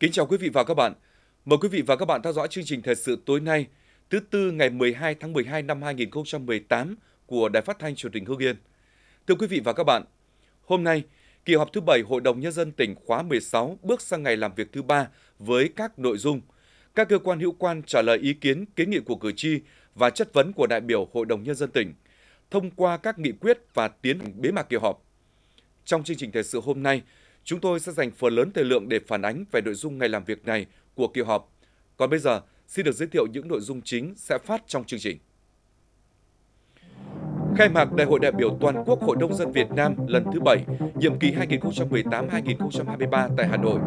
Kính chào quý vị và các bạn. Mời quý vị và các bạn theo dõi chương trình thời sự tối nay, thứ tư ngày 12 tháng 12 năm 2018 của Đài Phát thanh Truyền hình Hưng Yên. Thưa quý vị và các bạn, hôm nay, kỳ họp thứ 7 Hội đồng nhân dân tỉnh khóa 16 bước sang ngày làm việc thứ ba với các nội dung: các cơ quan hữu quan trả lời ý kiến, kiến nghị của cử tri và chất vấn của đại biểu Hội đồng nhân dân tỉnh, thông qua các nghị quyết và tiến hành bế mạc kỳ họp. Trong chương trình thời sự hôm nay, Chúng tôi sẽ dành phần lớn thời lượng để phản ánh về nội dung ngày làm việc này của kỳ họp. Còn bây giờ, xin được giới thiệu những nội dung chính sẽ phát trong chương trình. Khai mạc Đại hội đại biểu toàn quốc Hội nông dân Việt Nam lần thứ 7, nhiệm kỳ 2018-2023 tại Hà Nội.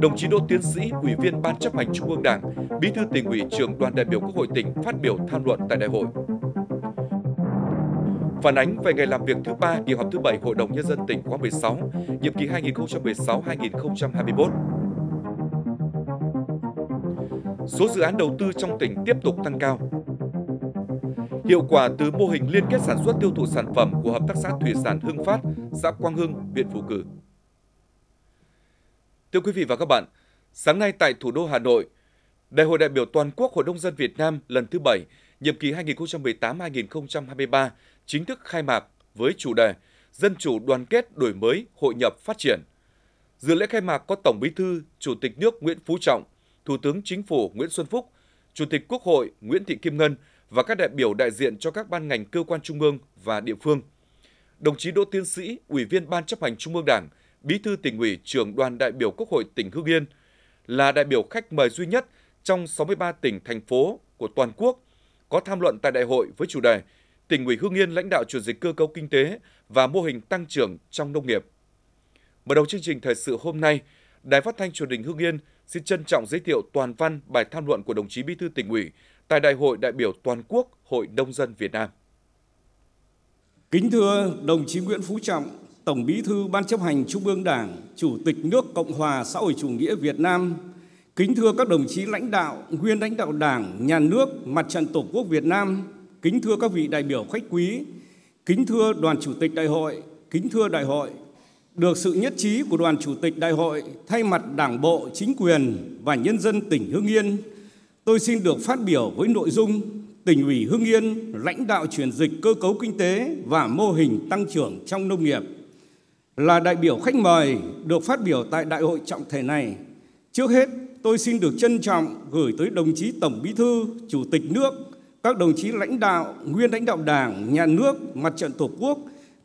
Đồng chí Đỗ Tiến sĩ, Ủy viên Ban chấp hành Trung ương Đảng, Bí thư tỉnh ủy, trường đoàn đại biểu Quốc hội tỉnh phát biểu tham luận tại đại hội. Phản ánh về ngày làm việc thứ ba kỳ họp thứ bảy Hội đồng Nhân dân tỉnh khóa 16, nhiệm kỳ 2016-2021. Số dự án đầu tư trong tỉnh tiếp tục tăng cao. Hiệu quả từ mô hình liên kết sản xuất tiêu thụ sản phẩm của Hợp tác xã Thủy sản Hưng Phát, xã Quang Hưng, huyện Phú Cử. Thưa quý vị và các bạn, sáng nay tại thủ đô Hà Nội, Đại hội đại biểu toàn quốc Hội nông dân Việt Nam lần thứ 7 nhiệm kỳ 2018-2023 chính thức khai mạc với chủ đề Dân chủ đoàn kết đổi mới, hội nhập phát triển. Dự lễ khai mạc có Tổng Bí thư, Chủ tịch nước Nguyễn Phú Trọng, Thủ tướng Chính phủ Nguyễn Xuân Phúc, Chủ tịch Quốc hội Nguyễn Thị Kim Ngân và các đại biểu đại diện cho các ban ngành cơ quan trung ương và địa phương. Đồng chí Đỗ Tiến Sĩ, Ủy viên Ban chấp hành Trung ương Đảng, Bí thư tỉnh ủy trưởng đoàn đại biểu Quốc hội tỉnh Hưng Yên, là đại biểu khách mời duy nhất trong 63 tỉnh, thành phố của toàn quốc có tham luận tại đại hội với chủ đề Tỉnh ủy Hương Yên lãnh đạo chuyển dịch cơ cấu kinh tế và mô hình tăng trưởng trong nông nghiệp. Mở đầu chương trình thời sự hôm nay, Đài Phát thanh Truyền hình Hương Yên xin trân trọng giới thiệu toàn văn bài tham luận của đồng chí Bí thư tỉnh ủy tại Đại hội đại biểu toàn quốc Hội nông dân Việt Nam. Kính thưa đồng chí Nguyễn Phú Trọng, Tổng Bí thư Ban chấp hành Trung ương Đảng, Chủ tịch nước Cộng hòa xã hội chủ nghĩa Việt Nam, Kính thưa các đồng chí lãnh đạo, nguyên lãnh đạo Đảng, Nhà nước, Mặt trận Tổ quốc Việt Nam, kính thưa các vị đại biểu khách quý, kính thưa đoàn chủ tịch đại hội, kính thưa đại hội, được sự nhất trí của đoàn chủ tịch đại hội thay mặt Đảng bộ, chính quyền và nhân dân tỉnh Hưng Yên, tôi xin được phát biểu với nội dung tỉnh ủy Hưng Yên lãnh đạo chuyển dịch cơ cấu kinh tế và mô hình tăng trưởng trong nông nghiệp. Là đại biểu khách mời được phát biểu tại đại hội trọng thể này, trước hết tôi xin được trân trọng gửi tới đồng chí Tổng Bí thư, Chủ tịch nước, các đồng chí lãnh đạo, nguyên lãnh đạo Đảng, Nhà nước, Mặt trận Tổ quốc,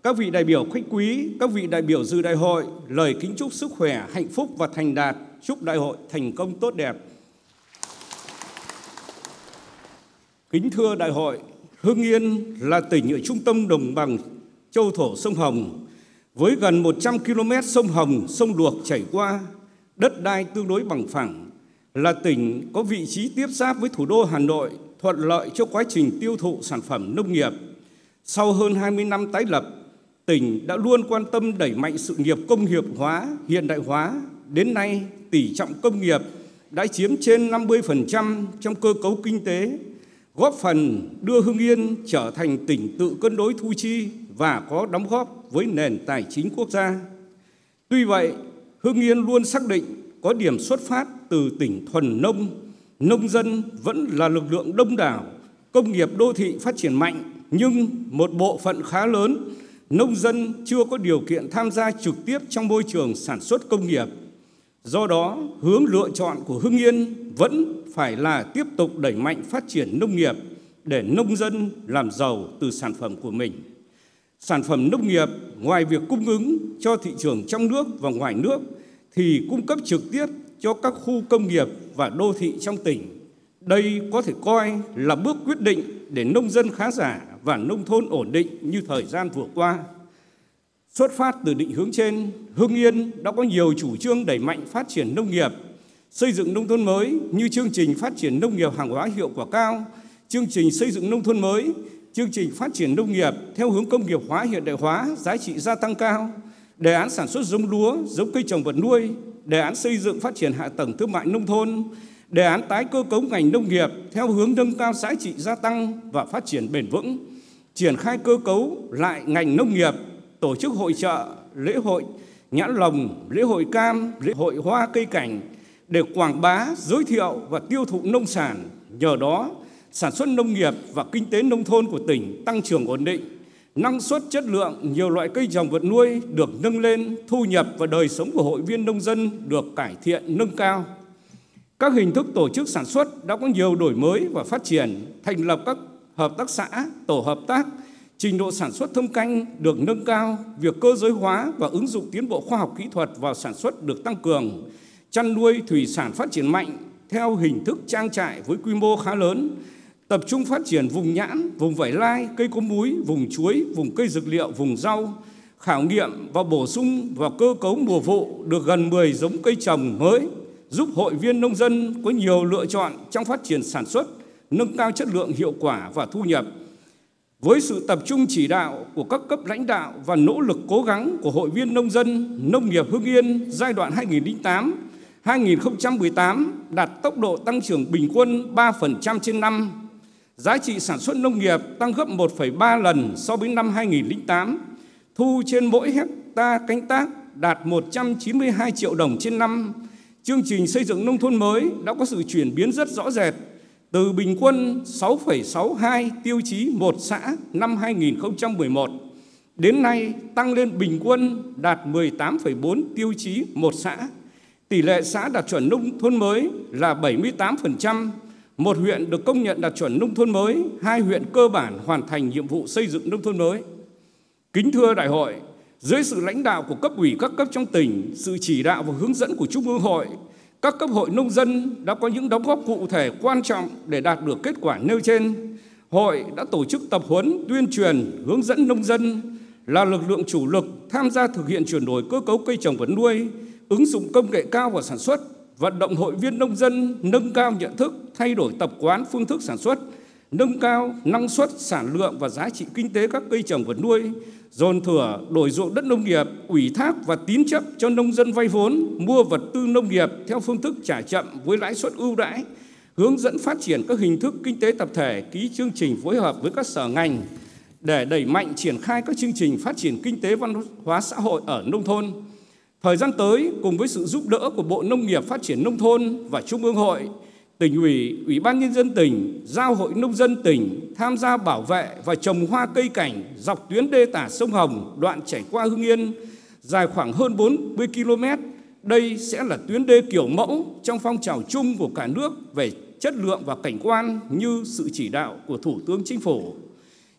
các vị đại biểu khách quý, các vị đại biểu dự đại hội, lời kính chúc sức khỏe, hạnh phúc và thành đạt, chúc đại hội thành công tốt đẹp. Kính thưa đại hội, hương Yên là tỉnh ở trung tâm đồng bằng châu thổ sông Hồng, với gần 100 km sông Hồng, sông Luộc chảy qua, đất đai tương đối bằng phẳng, là tỉnh có vị trí tiếp giáp với thủ đô Hà Nội, thuận lợi cho quá trình tiêu thụ sản phẩm nông nghiệp. Sau hơn 20 năm tái lập, tỉnh đã luôn quan tâm đẩy mạnh sự nghiệp công nghiệp hóa, hiện đại hóa. Đến nay, tỷ trọng công nghiệp đã chiếm trên 50% trong cơ cấu kinh tế, góp phần đưa Hưng Yên trở thành tỉnh tự cân đối thu chi và có đóng góp với nền tài chính quốc gia. Tuy vậy, Hưng Yên luôn xác định có điểm xuất phát từ tỉnh thuần nông, nông dân vẫn là lực lượng đông đảo, công nghiệp đô thị phát triển mạnh nhưng một bộ phận khá lớn nông dân chưa có điều kiện tham gia trực tiếp trong môi trường sản xuất công nghiệp. Do đó, hướng lựa chọn của Hưng Yên vẫn phải là tiếp tục đẩy mạnh phát triển nông nghiệp để nông dân làm giàu từ sản phẩm của mình. Sản phẩm nông nghiệp ngoài việc cung ứng cho thị trường trong nước và ngoài nước thì cung cấp trực tiếp cho các khu công nghiệp và đô thị trong tỉnh. Đây có thể coi là bước quyết định để nông dân khá giả và nông thôn ổn định như thời gian vừa qua. Xuất phát từ định hướng trên, Hưng Yên đã có nhiều chủ trương đẩy mạnh phát triển nông nghiệp, xây dựng nông thôn mới như chương trình phát triển nông nghiệp hàng hóa hiệu quả cao, chương trình xây dựng nông thôn mới chương trình phát triển nông nghiệp theo hướng công nghiệp hóa hiện đại hóa, giá trị gia tăng cao, đề án sản xuất giống lúa, giống cây trồng vật nuôi, đề án xây dựng phát triển hạ tầng thương mại nông thôn, đề án tái cơ cấu ngành nông nghiệp theo hướng nâng cao giá trị gia tăng và phát triển bền vững, triển khai cơ cấu lại ngành nông nghiệp, tổ chức hội trợ, lễ hội nhãn lồng, lễ hội cam, lễ hội hoa cây cảnh để quảng bá, giới thiệu và tiêu thụ nông sản. Nhờ đó, sản xuất nông nghiệp và kinh tế nông thôn của tỉnh tăng trưởng ổn định, năng suất chất lượng nhiều loại cây trồng vật nuôi được nâng lên, thu nhập và đời sống của hội viên nông dân được cải thiện nâng cao. Các hình thức tổ chức sản xuất đã có nhiều đổi mới và phát triển, thành lập các hợp tác xã, tổ hợp tác, trình độ sản xuất thâm canh được nâng cao, việc cơ giới hóa và ứng dụng tiến bộ khoa học kỹ thuật vào sản xuất được tăng cường, chăn nuôi thủy sản phát triển mạnh theo hình thức trang trại với quy mô khá lớn, tập trung phát triển vùng nhãn, vùng vải lai, cây có múi, vùng chuối, vùng cây dược liệu, vùng rau, khảo nghiệm và bổ sung vào cơ cấu mùa vụ được gần 10 giống cây trồng mới, giúp hội viên nông dân có nhiều lựa chọn trong phát triển sản xuất, nâng cao chất lượng hiệu quả và thu nhập. Với sự tập trung chỉ đạo của các cấp lãnh đạo và nỗ lực cố gắng của hội viên nông dân, nông nghiệp Hưng Yên giai đoạn 2008 2018 đạt tốc độ tăng trưởng bình quân 3% trên năm Giá trị sản xuất nông nghiệp tăng gấp 1,3 lần so với năm 2008. Thu trên mỗi hecta canh tác đạt 192 triệu đồng trên năm. Chương trình xây dựng nông thôn mới đã có sự chuyển biến rất rõ rệt từ bình quân 6,62 tiêu chí một xã năm 2011 đến nay tăng lên bình quân đạt 18,4 tiêu chí một xã. Tỷ lệ xã đạt chuẩn nông thôn mới là 78%, một huyện được công nhận đạt chuẩn nông thôn mới, hai huyện cơ bản hoàn thành nhiệm vụ xây dựng nông thôn mới. Kính thưa đại hội, dưới sự lãnh đạo của cấp ủy các cấp trong tỉnh, sự chỉ đạo và hướng dẫn của Trung ương hội, các cấp hội nông dân đã có những đóng góp cụ thể quan trọng để đạt được kết quả nêu trên. Hội đã tổ chức tập huấn, tuyên truyền, hướng dẫn nông dân là lực lượng chủ lực tham gia thực hiện chuyển đổi cơ cấu cây trồng vật nuôi, ứng dụng công nghệ cao vào sản xuất, vận động hội viên nông dân nâng cao nhận thức, thay đổi tập quán, phương thức sản xuất, nâng cao năng suất, sản lượng và giá trị kinh tế các cây trồng vật nuôi, dồn thửa, đổi ruộng đất nông nghiệp, ủy thác và tín chấp cho nông dân vay vốn, mua vật tư nông nghiệp theo phương thức trả chậm với lãi suất ưu đãi, hướng dẫn phát triển các hình thức kinh tế tập thể, ký chương trình phối hợp với các sở ngành để đẩy mạnh triển khai các chương trình phát triển kinh tế văn hóa xã hội ở nông thôn. Thời gian tới, cùng với sự giúp đỡ của Bộ Nông nghiệp Phát triển Nông thôn và Trung ương hội, tỉnh ủy, ủy ban nhân dân tỉnh, giao hội nông dân tỉnh tham gia bảo vệ và trồng hoa cây cảnh dọc tuyến đê tả sông Hồng, đoạn chảy qua Hưng Yên, dài khoảng hơn 40 km. Đây sẽ là tuyến đê kiểu mẫu trong phong trào chung của cả nước về chất lượng và cảnh quan như sự chỉ đạo của Thủ tướng Chính phủ.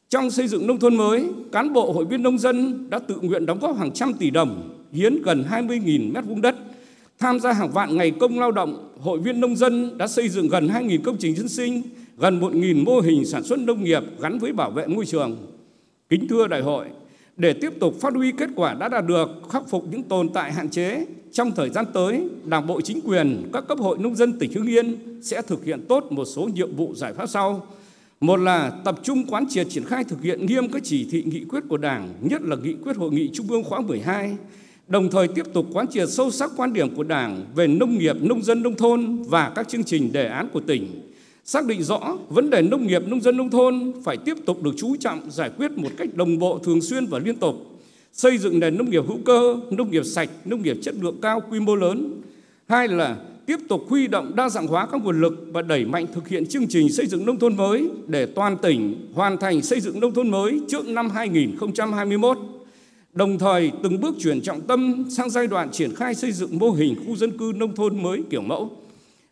Trong xây dựng nông thôn mới, cán bộ hội viên nông dân đã tự nguyện đóng góp hàng trăm tỷ đồng, hiến gần 20.000 mét vuông đất Tham gia hàng vạn ngày công lao động, hội viên nông dân đã xây dựng gần 2.000 công trình dân sinh, gần 1.000 mô hình sản xuất nông nghiệp gắn với bảo vệ môi trường. Kính thưa đại hội, để tiếp tục phát huy kết quả đã đạt được, khắc phục những tồn tại hạn chế, trong thời gian tới, Đảng bộ chính quyền, các cấp hội nông dân tỉnh Hưng Yên sẽ thực hiện tốt một số nhiệm vụ giải pháp sau. Một là tập trung quán triệt triển khai thực hiện nghiêm các chỉ thị nghị quyết của Đảng, nhất là nghị quyết hội nghị Trung ương khóa 12 đồng thời tiếp tục quán triệt sâu sắc quan điểm của Đảng về nông nghiệp, nông dân, nông thôn và các chương trình đề án của tỉnh, xác định rõ vấn đề nông nghiệp, nông dân, nông thôn phải tiếp tục được chú trọng giải quyết một cách đồng bộ, thường xuyên và liên tục, xây dựng nền nông nghiệp hữu cơ, nông nghiệp sạch, nông nghiệp chất lượng cao quy mô lớn. Hai là tiếp tục huy động đa dạng hóa các nguồn lực và đẩy mạnh thực hiện chương trình xây dựng nông thôn mới để toàn tỉnh hoàn thành xây dựng nông thôn mới trước năm 2021. Đồng thời từng bước chuyển trọng tâm sang giai đoạn triển khai xây dựng mô hình khu dân cư nông thôn mới kiểu mẫu.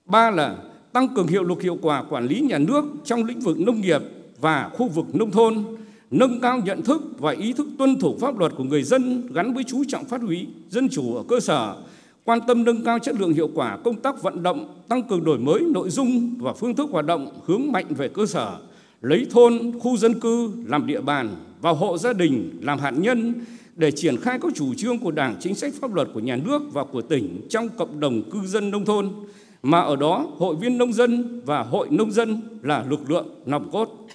Ba là tăng cường hiệu lực hiệu quả quản lý nhà nước trong lĩnh vực nông nghiệp và khu vực nông thôn, nâng cao nhận thức và ý thức tuân thủ pháp luật của người dân gắn với chú trọng phát huy dân chủ ở cơ sở, quan tâm nâng cao chất lượng hiệu quả công tác vận động, tăng cường đổi mới nội dung và phương thức hoạt động hướng mạnh về cơ sở, lấy thôn, khu dân cư làm địa bàn và hộ gia đình làm hạt nhân để triển khai các chủ trương của Đảng, chính sách pháp luật của nhà nước và của tỉnh trong cộng đồng cư dân nông thôn, mà ở đó hội viên nông dân và hội nông dân là lực lượng nòng cốt.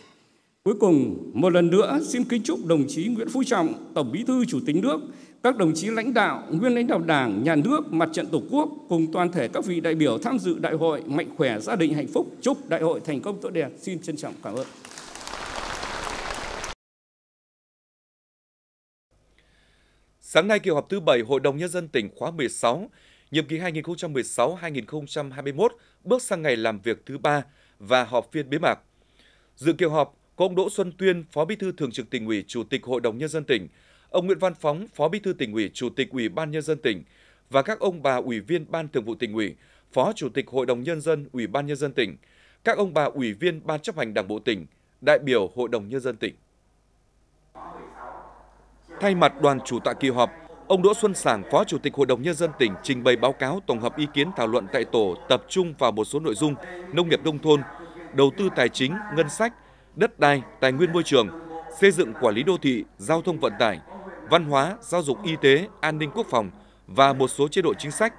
Cuối cùng, một lần nữa xin kính chúc đồng chí Nguyễn Phú Trọng, Tổng Bí thư Chủ tịch nước, các đồng chí lãnh đạo, nguyên lãnh đạo Đảng, Nhà nước, Mặt trận Tổ quốc cùng toàn thể các vị đại biểu tham dự đại hội mạnh khỏe, gia đình hạnh phúc. Chúc đại hội thành công tốt đẹp. Xin trân trọng cảm ơn. Sáng nay, kỳ họp thứ 7 Hội đồng Nhân dân tỉnh khóa 16, nhiệm kỳ 2016-2021 bước sang ngày làm việc thứ ba và họp phiên bế mạc. Dự kỳ họp có ông Đỗ Xuân Tuyên, Phó Bí thư Thường trực Tỉnh ủy, Chủ tịch Hội đồng Nhân dân tỉnh, ông Nguyễn Văn Phóng, Phó Bí thư Tỉnh ủy, Chủ tịch Ủy ban Nhân dân tỉnh và các ông bà Ủy viên Ban Thường vụ Tỉnh ủy, Phó Chủ tịch Hội đồng Nhân dân, Ủy ban Nhân dân tỉnh, các ông bà Ủy viên Ban chấp hành Đảng bộ tỉnh, đại biểu Hội đồng Nhân dân tỉnh. Thay mặt đoàn chủ tọa kỳ họp, ông Đỗ Xuân Sảng, Phó Chủ tịch Hội đồng Nhân dân tỉnh trình bày báo cáo tổng hợp ý kiến thảo luận tại tổ tập trung vào một số nội dung nông nghiệp nông thôn, đầu tư tài chính, ngân sách, đất đai, tài nguyên môi trường, xây dựng quản lý đô thị, giao thông vận tải, văn hóa, giáo dục y tế, an ninh quốc phòng và một số chế độ chính sách.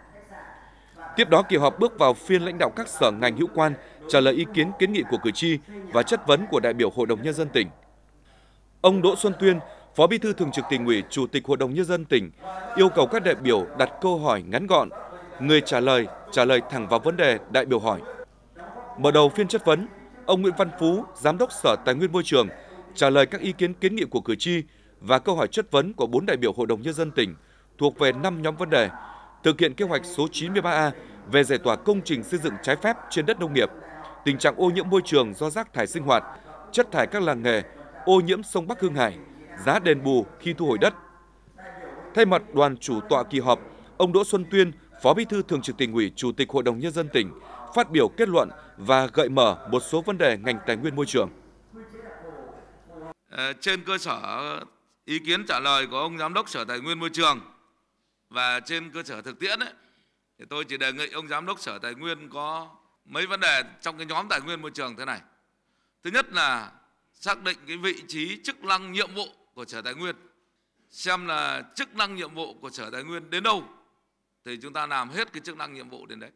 Tiếp đó kỳ họp bước vào phiên lãnh đạo các sở ngành hữu quan trả lời ý kiến kiến nghị của cử tri và chất vấn của đại biểu Hội đồng nhân dân tỉnh. Ông Đỗ Xuân Tuyên, Phó Bí thư Thường trực Tỉnh ủy, Chủ tịch Hội đồng nhân dân tỉnh yêu cầu các đại biểu đặt câu hỏi ngắn gọn, người trả lời trả lời thẳng vào vấn đề đại biểu hỏi. Mở đầu phiên chất vấn, ông Nguyễn Văn Phú, Giám đốc Sở Tài nguyên Môi trường trả lời các ý kiến kiến nghị của cử tri và câu hỏi chất vấn của bốn đại biểu Hội đồng nhân dân tỉnh thuộc về 5 nhóm vấn đề thực hiện kế hoạch số 93A về giải tỏa công trình xây dựng trái phép trên đất nông nghiệp, tình trạng ô nhiễm môi trường do rác thải sinh hoạt, chất thải các làng nghề, ô nhiễm sông Bắc Hương Hải, giá đền bù khi thu hồi đất. Thay mặt đoàn chủ tọa kỳ họp, ông Đỗ Xuân Tuyên, Phó Bí thư Thường trực Tỉnh ủy, Chủ tịch Hội đồng nhân dân tỉnh phát biểu kết luận và gợi mở một số vấn đề ngành tài nguyên môi trường. Ờ, trên cơ sở ý kiến trả lời của ông Giám đốc Sở Tài nguyên Môi trường và trên cơ sở thực tiễn ấy, thì tôi chỉ đề nghị ông Giám đốc Sở Tài nguyên có mấy vấn đề trong cái nhóm tài nguyên môi trường thế này. Thứ nhất là xác định cái vị trí chức năng nhiệm vụ của Sở Tài nguyên, xem là chức năng nhiệm vụ của Sở Tài nguyên đến đâu thì chúng ta làm hết cái chức năng nhiệm vụ đến đấy.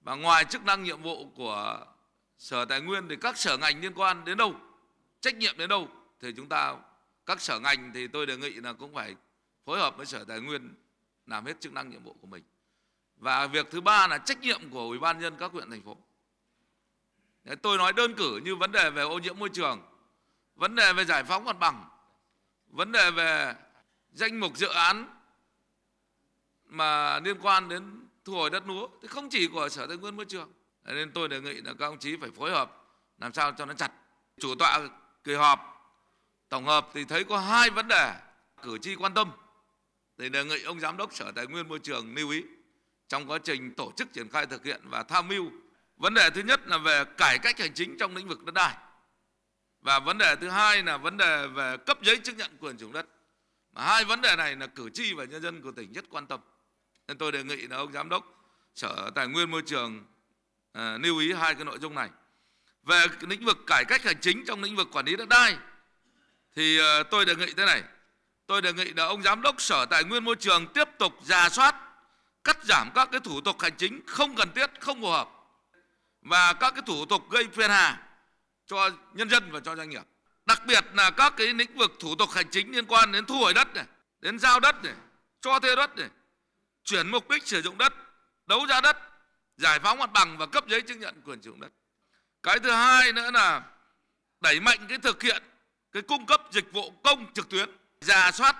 Và ngoài chức năng nhiệm vụ của Sở Tài nguyên thì các sở ngành liên quan đến đâu, trách nhiệm đến đâu thì chúng ta các sở ngành thì tôi đề nghị là cũng phải phối hợp với Sở Tài nguyên làm hết chức năng nhiệm vụ của mình. Và việc thứ ba là trách nhiệm của Ủy ban nhân các huyện thành phố. tôi nói đơn cử như vấn đề về ô nhiễm môi trường vấn đề về giải phóng mặt bằng vấn đề về danh mục dự án mà liên quan đến thu hồi đất lúa thì không chỉ của sở tài nguyên môi trường nên tôi đề nghị là các ông chí phải phối hợp làm sao cho nó chặt chủ tọa kỳ họp tổng hợp thì thấy có hai vấn đề cử tri quan tâm thì đề nghị ông giám đốc sở tài nguyên môi trường lưu ý trong quá trình tổ chức triển khai thực hiện và tham mưu vấn đề thứ nhất là về cải cách hành chính trong lĩnh vực đất đai và vấn đề thứ hai là vấn đề về cấp giấy chứng nhận quyền sử dụng đất mà hai vấn đề này là cử tri và nhân dân của tỉnh rất quan tâm nên tôi đề nghị là ông giám đốc sở tài nguyên môi trường à, lưu ý hai cái nội dung này về lĩnh vực cải cách hành chính trong lĩnh vực quản lý đất đai thì à, tôi đề nghị thế này tôi đề nghị là ông giám đốc sở tài nguyên môi trường tiếp tục giả soát cắt giảm các cái thủ tục hành chính không cần thiết không phù hợp và các cái thủ tục gây phiền hà cho nhân dân và cho doanh nghiệp đặc biệt là các cái lĩnh vực thủ tục hành chính liên quan đến thu hồi đất này đến giao đất này cho thuê đất này chuyển mục đích sử dụng đất đấu giá đất giải phóng mặt bằng và cấp giấy chứng nhận quyền sử dụng đất cái thứ hai nữa là đẩy mạnh cái thực hiện cái cung cấp dịch vụ công trực tuyến giả soát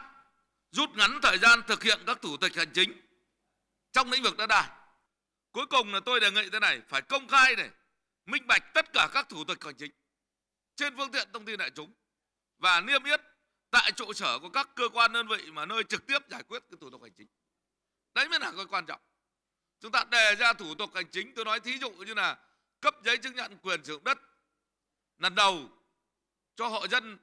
rút ngắn thời gian thực hiện các thủ tục hành chính trong lĩnh vực đất đai cuối cùng là tôi đề nghị thế này phải công khai này minh bạch tất cả các thủ tục hành chính trên phương tiện thông tin đại chúng và niêm yết tại trụ sở của các cơ quan đơn vị mà nơi trực tiếp giải quyết cái thủ tục hành chính đấy mới là cái quan trọng chúng ta đề ra thủ tục hành chính tôi nói thí dụ như là cấp giấy chứng nhận quyền sử dụng đất lần đầu cho hộ dân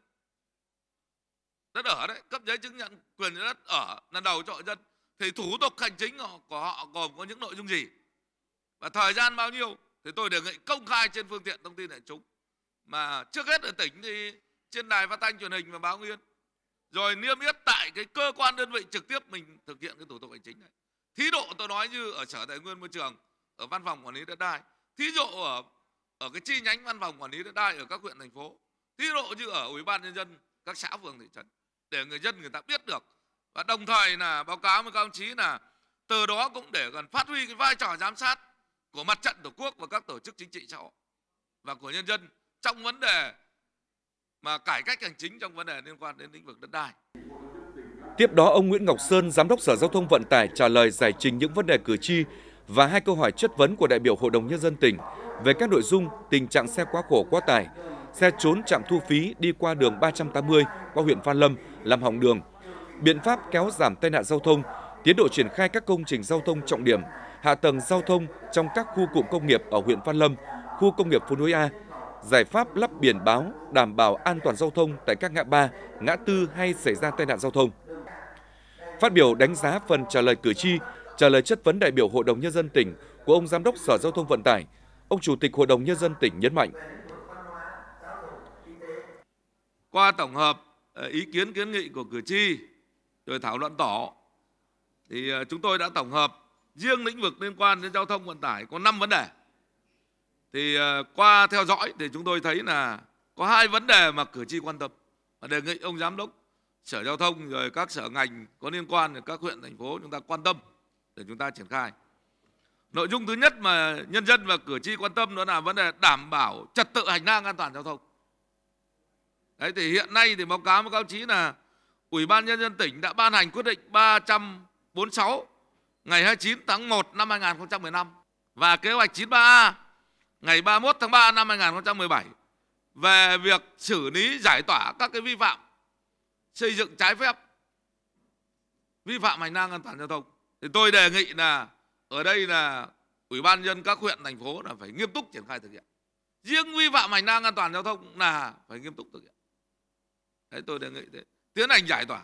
đất ở đấy cấp giấy chứng nhận quyền đất ở lần đầu cho hộ dân thì thủ tục hành chính của họ gồm có những nội dung gì và thời gian bao nhiêu thì tôi đề nghị công khai trên phương tiện thông tin đại chúng mà trước hết ở tỉnh thì trên đài phát thanh truyền hình và báo nguyên rồi niêm yết tại cái cơ quan đơn vị trực tiếp mình thực hiện cái thủ tục hành chính này thí dụ tôi nói như ở sở tài nguyên môi trường ở văn phòng quản lý đất đai thí dụ ở ở cái chi nhánh văn phòng quản lý đất đai ở các huyện thành phố thí dụ như ở ủy ban nhân dân các xã phường thị trấn để người dân người ta biết được và đồng thời là báo cáo với các ông chí là từ đó cũng để gần phát huy cái vai trò giám sát của mặt trận Tổ quốc và các tổ chức chính trị xã hội và của nhân dân trong vấn đề mà cải cách hành chính trong vấn đề liên quan đến lĩnh vực đất đai. Tiếp đó, ông Nguyễn Ngọc Sơn, Giám đốc Sở Giao thông Vận tải trả lời giải trình những vấn đề cử tri và hai câu hỏi chất vấn của đại biểu Hội đồng Nhân dân tỉnh về các nội dung tình trạng xe quá khổ quá tải, xe trốn trạm thu phí đi qua đường 380 qua huyện Phan Lâm làm hỏng đường, biện pháp kéo giảm tai nạn giao thông, tiến độ triển khai các công trình giao thông trọng điểm hạ tầng giao thông trong các khu cụm công nghiệp ở huyện Văn Lâm, khu công nghiệp Phú Núi A, giải pháp lắp biển báo đảm bảo an toàn giao thông tại các ngã ba, ngã tư hay xảy ra tai nạn giao thông. Phát biểu đánh giá phần trả lời cử tri, trả lời chất vấn đại biểu Hội đồng Nhân dân tỉnh của ông Giám đốc Sở Giao thông Vận tải, ông Chủ tịch Hội đồng Nhân dân tỉnh nhấn mạnh. Qua tổng hợp ờ, ý kiến kiến nghị của cử tri rồi thảo luận tỏ thì ờ, chúng tôi đã tổng hợp riêng lĩnh vực liên quan đến giao thông vận tải có 5 vấn đề. Thì ờ, qua theo dõi thì chúng tôi thấy là có hai vấn đề mà cử tri quan tâm và đề nghị ông giám đốc sở giao thông rồi các sở ngành có liên quan các huyện thành phố chúng ta quan tâm để chúng ta triển khai. Nội dung thứ nhất mà nhân dân và cử tri quan tâm đó là vấn đề đảm bảo trật tự hành lang an toàn giao thông. Đấy thì hiện nay thì báo cáo với các chí là Ủy ban nhân dân tỉnh đã ban hành quyết định 346 ngày 29 tháng 1 năm 2015 và kế hoạch 93A ngày 31 tháng 3 năm 2017 về việc xử lý giải tỏa các cái vi phạm xây dựng trái phép vi phạm hành lang an toàn giao thông thì tôi đề nghị là ở đây là ủy ban nhân các huyện thành phố là phải nghiêm túc triển khai thực hiện riêng vi phạm hành lang an toàn giao thông là phải nghiêm túc thực hiện đấy tôi đề nghị thế tiến hành giải tỏa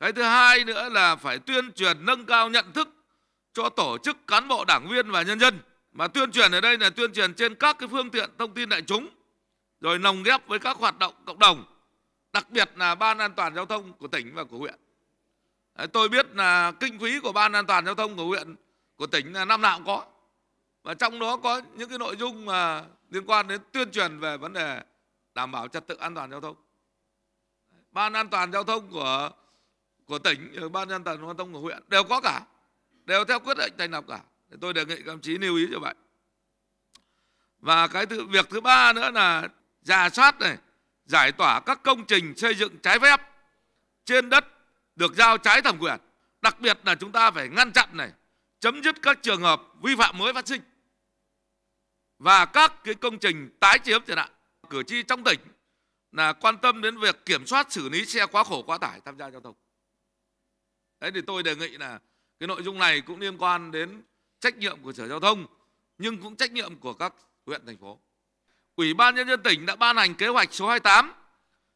cái thứ hai nữa là phải tuyên truyền nâng cao nhận thức cho tổ chức cán bộ đảng viên và nhân dân mà tuyên truyền ở đây là tuyên truyền trên các cái phương tiện thông tin đại chúng rồi nồng ghép với các hoạt động cộng đồng đặc biệt là ban an toàn giao thông của tỉnh và của huyện Đấy, tôi biết là kinh phí của ban an toàn giao thông của huyện của tỉnh là năm nào cũng có và trong đó có những cái nội dung mà liên quan đến tuyên truyền về vấn đề đảm bảo trật tự an toàn giao thông ban an toàn giao thông của của tỉnh ở ban dân tần văn thông của huyện đều có cả đều theo quyết định thành lập cả thì tôi đề nghị các đồng chí lưu ý như vậy và cái thứ, việc thứ ba nữa là giả soát này giải tỏa các công trình xây dựng trái phép trên đất được giao trái thẩm quyền đặc biệt là chúng ta phải ngăn chặn này chấm dứt các trường hợp vi phạm mới phát sinh và các cái công trình tái chiếm chẳng hạn cử tri trong tỉnh là quan tâm đến việc kiểm soát xử lý xe quá khổ quá tải tham gia giao thông đấy thì tôi đề nghị là cái nội dung này cũng liên quan đến trách nhiệm của sở giao thông nhưng cũng trách nhiệm của các huyện thành phố ủy ban nhân dân tỉnh đã ban hành kế hoạch số 28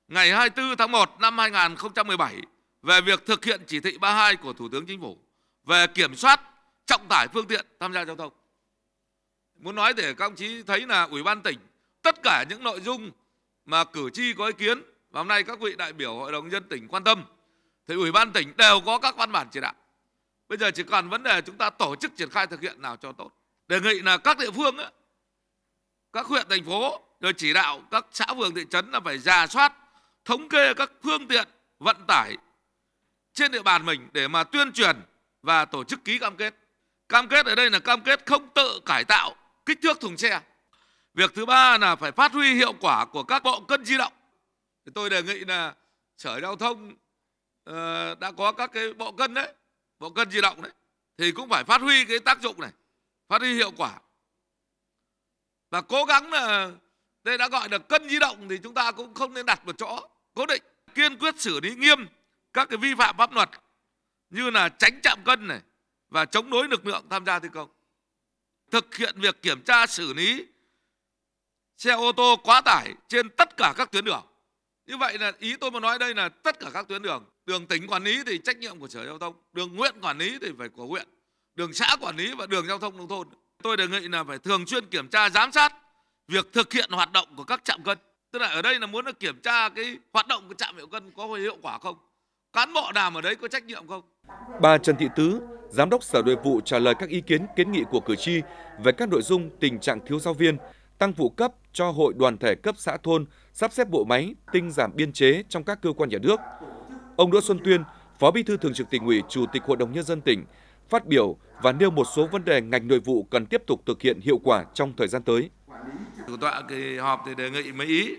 ngày 24 tháng 1 năm 2017 về việc thực hiện chỉ thị 32 của thủ tướng chính phủ về kiểm soát trọng tải phương tiện tham gia giao thông muốn nói để các ông chí thấy là ủy ban tỉnh tất cả những nội dung mà cử tri có ý kiến và hôm nay các vị đại biểu hội đồng dân tỉnh quan tâm thì ủy ban tỉnh đều có các văn bản chỉ đạo bây giờ chỉ còn vấn đề chúng ta tổ chức triển khai thực hiện nào cho tốt đề nghị là các địa phương các huyện thành phố rồi chỉ đạo các xã phường thị trấn là phải ra soát thống kê các phương tiện vận tải trên địa bàn mình để mà tuyên truyền và tổ chức ký cam kết cam kết ở đây là cam kết không tự cải tạo kích thước thùng xe việc thứ ba là phải phát huy hiệu quả của các bộ cân di động tôi đề nghị là sở giao thông Ờ, đã có các cái bộ cân đấy bộ cân di động đấy thì cũng phải phát huy cái tác dụng này phát huy hiệu quả và cố gắng là đây đã gọi là cân di động thì chúng ta cũng không nên đặt một chỗ cố định kiên quyết xử lý nghiêm các cái vi phạm pháp luật như là tránh chạm cân này và chống đối lực lượng tham gia thi công thực hiện việc kiểm tra xử lý xe ô tô quá tải trên tất cả các tuyến đường như vậy là ý tôi mà nói đây là tất cả các tuyến đường đường tỉnh quản lý thì trách nhiệm của sở giao thông đường huyện quản lý thì phải của huyện đường xã quản lý và đường giao thông nông thôn tôi đề nghị là phải thường xuyên kiểm tra giám sát việc thực hiện hoạt động của các trạm cân tức là ở đây là muốn là kiểm tra cái hoạt động của trạm hiệu cân có hiệu quả không cán bộ nào ở đấy có trách nhiệm không bà Trần Thị Tứ giám đốc sở nội vụ trả lời các ý kiến kiến nghị của cử tri về các nội dung tình trạng thiếu giáo viên tăng vụ cấp cho hội đoàn thể cấp xã thôn, sắp xếp bộ máy, tinh giảm biên chế trong các cơ quan nhà nước. Ông Đỗ Xuân Tuyên, Phó Bí thư Thường trực Tỉnh ủy, Chủ tịch Hội đồng nhân dân tỉnh phát biểu và nêu một số vấn đề ngành nội vụ cần tiếp tục thực hiện hiệu quả trong thời gian tới. Chủ tọa kỳ họp thì đề nghị mấy ý.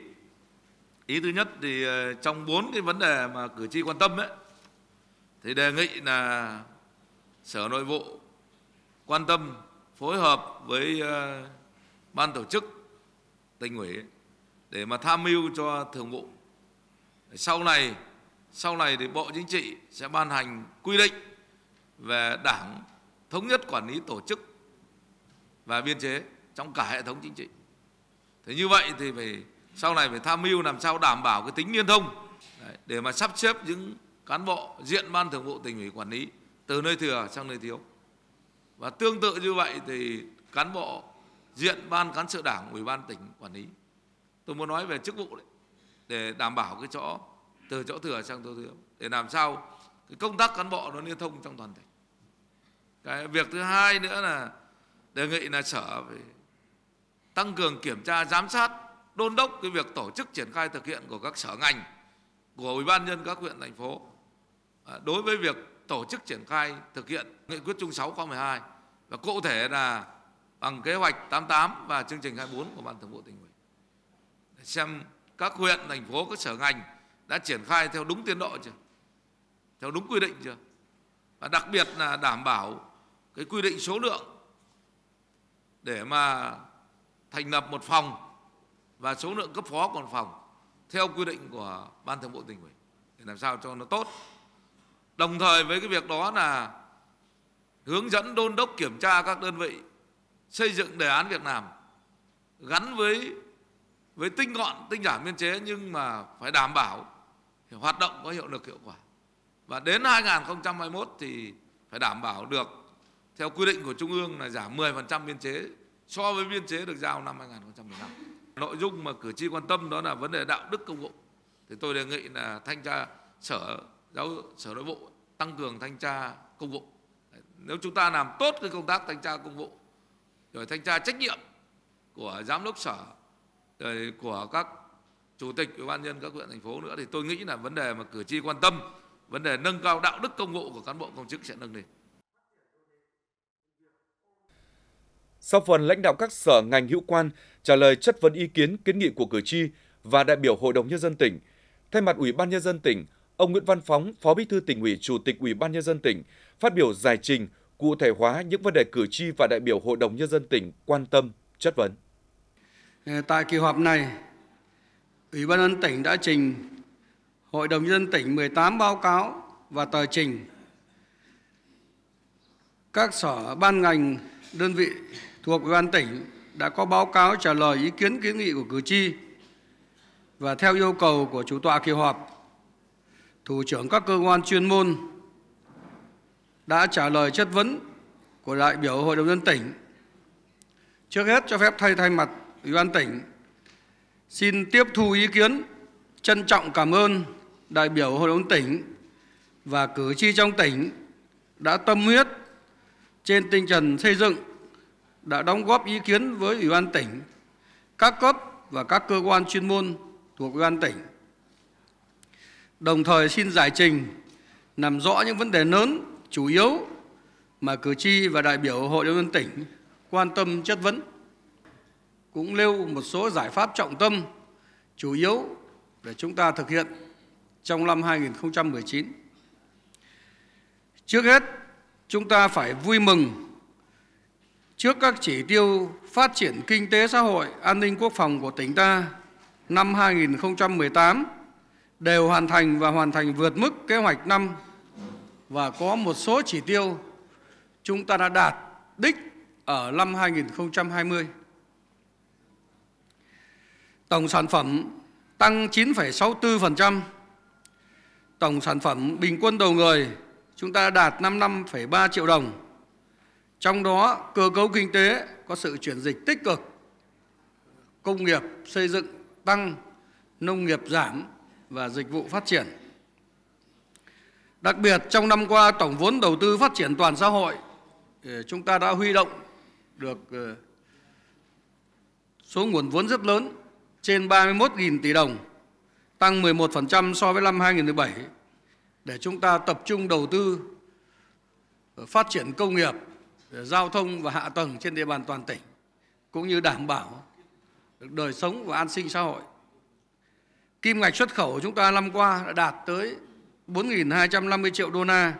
Ý thứ nhất thì ờ, trong bốn cái vấn đề mà cử tri quan tâm ấy thì đề nghị là Sở Nội vụ quan tâm phối hợp với ờ, ban tổ chức tỉnh ủy để mà tham mưu cho thường vụ. Sau này sau này thì Bộ Chính trị sẽ ban hành quy định về đảng thống nhất quản lý tổ chức và biên chế trong cả hệ thống chính trị. Thế như vậy thì phải sau này phải tham mưu làm sao đảm bảo cái tính liên thông để mà sắp xếp những cán bộ diện ban thường vụ tỉnh ủy quản lý từ nơi thừa sang nơi thiếu. Và tương tự như vậy thì cán bộ diện ban cán sự đảng ủy ban tỉnh quản lý tôi muốn nói về chức vụ đấy, để đảm bảo cái chỗ từ chỗ thừa sang chỗ thiếu để làm sao cái công tác cán bộ nó liên thông trong toàn tỉnh cái việc thứ hai nữa là đề nghị là sở về tăng cường kiểm tra giám sát đôn đốc cái việc tổ chức triển khai thực hiện của các sở ngành của ủy ban nhân các huyện thành phố à, đối với việc tổ chức triển khai thực hiện nghị quyết chung 6 khóa 12 và cụ thể là bằng kế hoạch 88 và chương trình 24 của Ban Thường vụ tỉnh ủy. xem các huyện, thành phố, các sở ngành đã triển khai theo đúng tiến độ chưa? Theo đúng quy định chưa? Và đặc biệt là đảm bảo cái quy định số lượng để mà thành lập một phòng và số lượng cấp phó còn phòng theo quy định của Ban Thường vụ tỉnh ủy để làm sao cho nó tốt. Đồng thời với cái việc đó là hướng dẫn đôn đốc kiểm tra các đơn vị xây dựng đề án việc làm gắn với với tinh gọn, tinh giản biên chế nhưng mà phải đảm bảo hoạt động có hiệu lực hiệu quả. Và đến 2021 thì phải đảm bảo được theo quy định của Trung ương là giảm 10% biên chế so với biên chế được giao năm 2015. Nội dung mà cử tri quan tâm đó là vấn đề đạo đức công vụ. Thì tôi đề nghị là thanh tra sở giáo sở nội vụ tăng cường thanh tra công vụ. Nếu chúng ta làm tốt cái công tác thanh tra công vụ rồi thanh tra trách nhiệm của giám đốc sở rồi của các chủ tịch ủy ban nhân các huyện thành phố nữa thì tôi nghĩ là vấn đề mà cử tri quan tâm vấn đề nâng cao đạo đức công vụ của cán bộ công chức sẽ nâng lên Sau phần lãnh đạo các sở ngành hữu quan trả lời chất vấn ý kiến kiến nghị của cử tri và đại biểu Hội đồng nhân dân tỉnh, thay mặt Ủy ban nhân dân tỉnh, ông Nguyễn Văn Phóng, Phó Bí thư tỉnh ủy, Chủ tịch Ủy ban nhân dân tỉnh phát biểu giải trình cụ thể hóa những vấn đề cử tri và đại biểu Hội đồng Nhân dân tỉnh quan tâm, chất vấn. Ờ, tại kỳ họp này, Ủy ban nhân tỉnh đã trình Hội đồng Nhân dân tỉnh 18 báo cáo và tờ trình các sở ban ngành đơn vị thuộc Ủy ban tỉnh đã có báo cáo trả lời ý kiến kiến nghị của cử tri và theo yêu cầu của chủ tọa kỳ họp, thủ trưởng các cơ quan chuyên môn đã trả lời chất vấn của đại biểu Hội đồng dân tỉnh. Trước hết cho phép thay thay mặt Ủy ban tỉnh xin tiếp thu ý kiến trân trọng cảm ơn đại biểu Hội đồng tỉnh và cử tri trong tỉnh đã tâm huyết trên tinh thần xây dựng đã đóng góp ý kiến với Ủy ban tỉnh, các cấp và các cơ quan chuyên môn thuộc Ủy ban tỉnh. Đồng thời xin giải trình làm rõ những vấn đề lớn chủ yếu mà cử tri và đại biểu Hội đồng nhân tỉnh quan tâm chất vấn cũng nêu một số giải pháp trọng tâm chủ yếu để chúng ta thực hiện trong năm 2019. Trước hết, chúng ta phải vui mừng trước các chỉ tiêu phát triển kinh tế xã hội, an ninh quốc phòng của tỉnh ta năm 2018 đều hoàn thành và hoàn thành vượt mức kế hoạch năm và có một số chỉ tiêu chúng ta đã đạt đích ở năm 2020. Tổng sản phẩm tăng 9,64%. Tổng sản phẩm bình quân đầu người chúng ta đạt 55,3 triệu đồng. Trong đó, cơ cấu kinh tế có sự chuyển dịch tích cực. Công nghiệp xây dựng tăng, nông nghiệp giảm và dịch vụ phát triển. Đặc biệt trong năm qua tổng vốn đầu tư phát triển toàn xã hội ờ, chúng ta đã huy động được ờ, số nguồn vốn rất lớn trên 31.000 tỷ đồng, tăng 11% so với năm 2017 để chúng ta tập trung đầu tư ờ, phát triển công nghiệp, giao thông và hạ tầng trên địa bàn toàn tỉnh cũng như đảm bảo được đời sống và an sinh xã hội. Kim ngạch xuất khẩu của chúng ta năm qua đã đạt tới 4.250 triệu đô la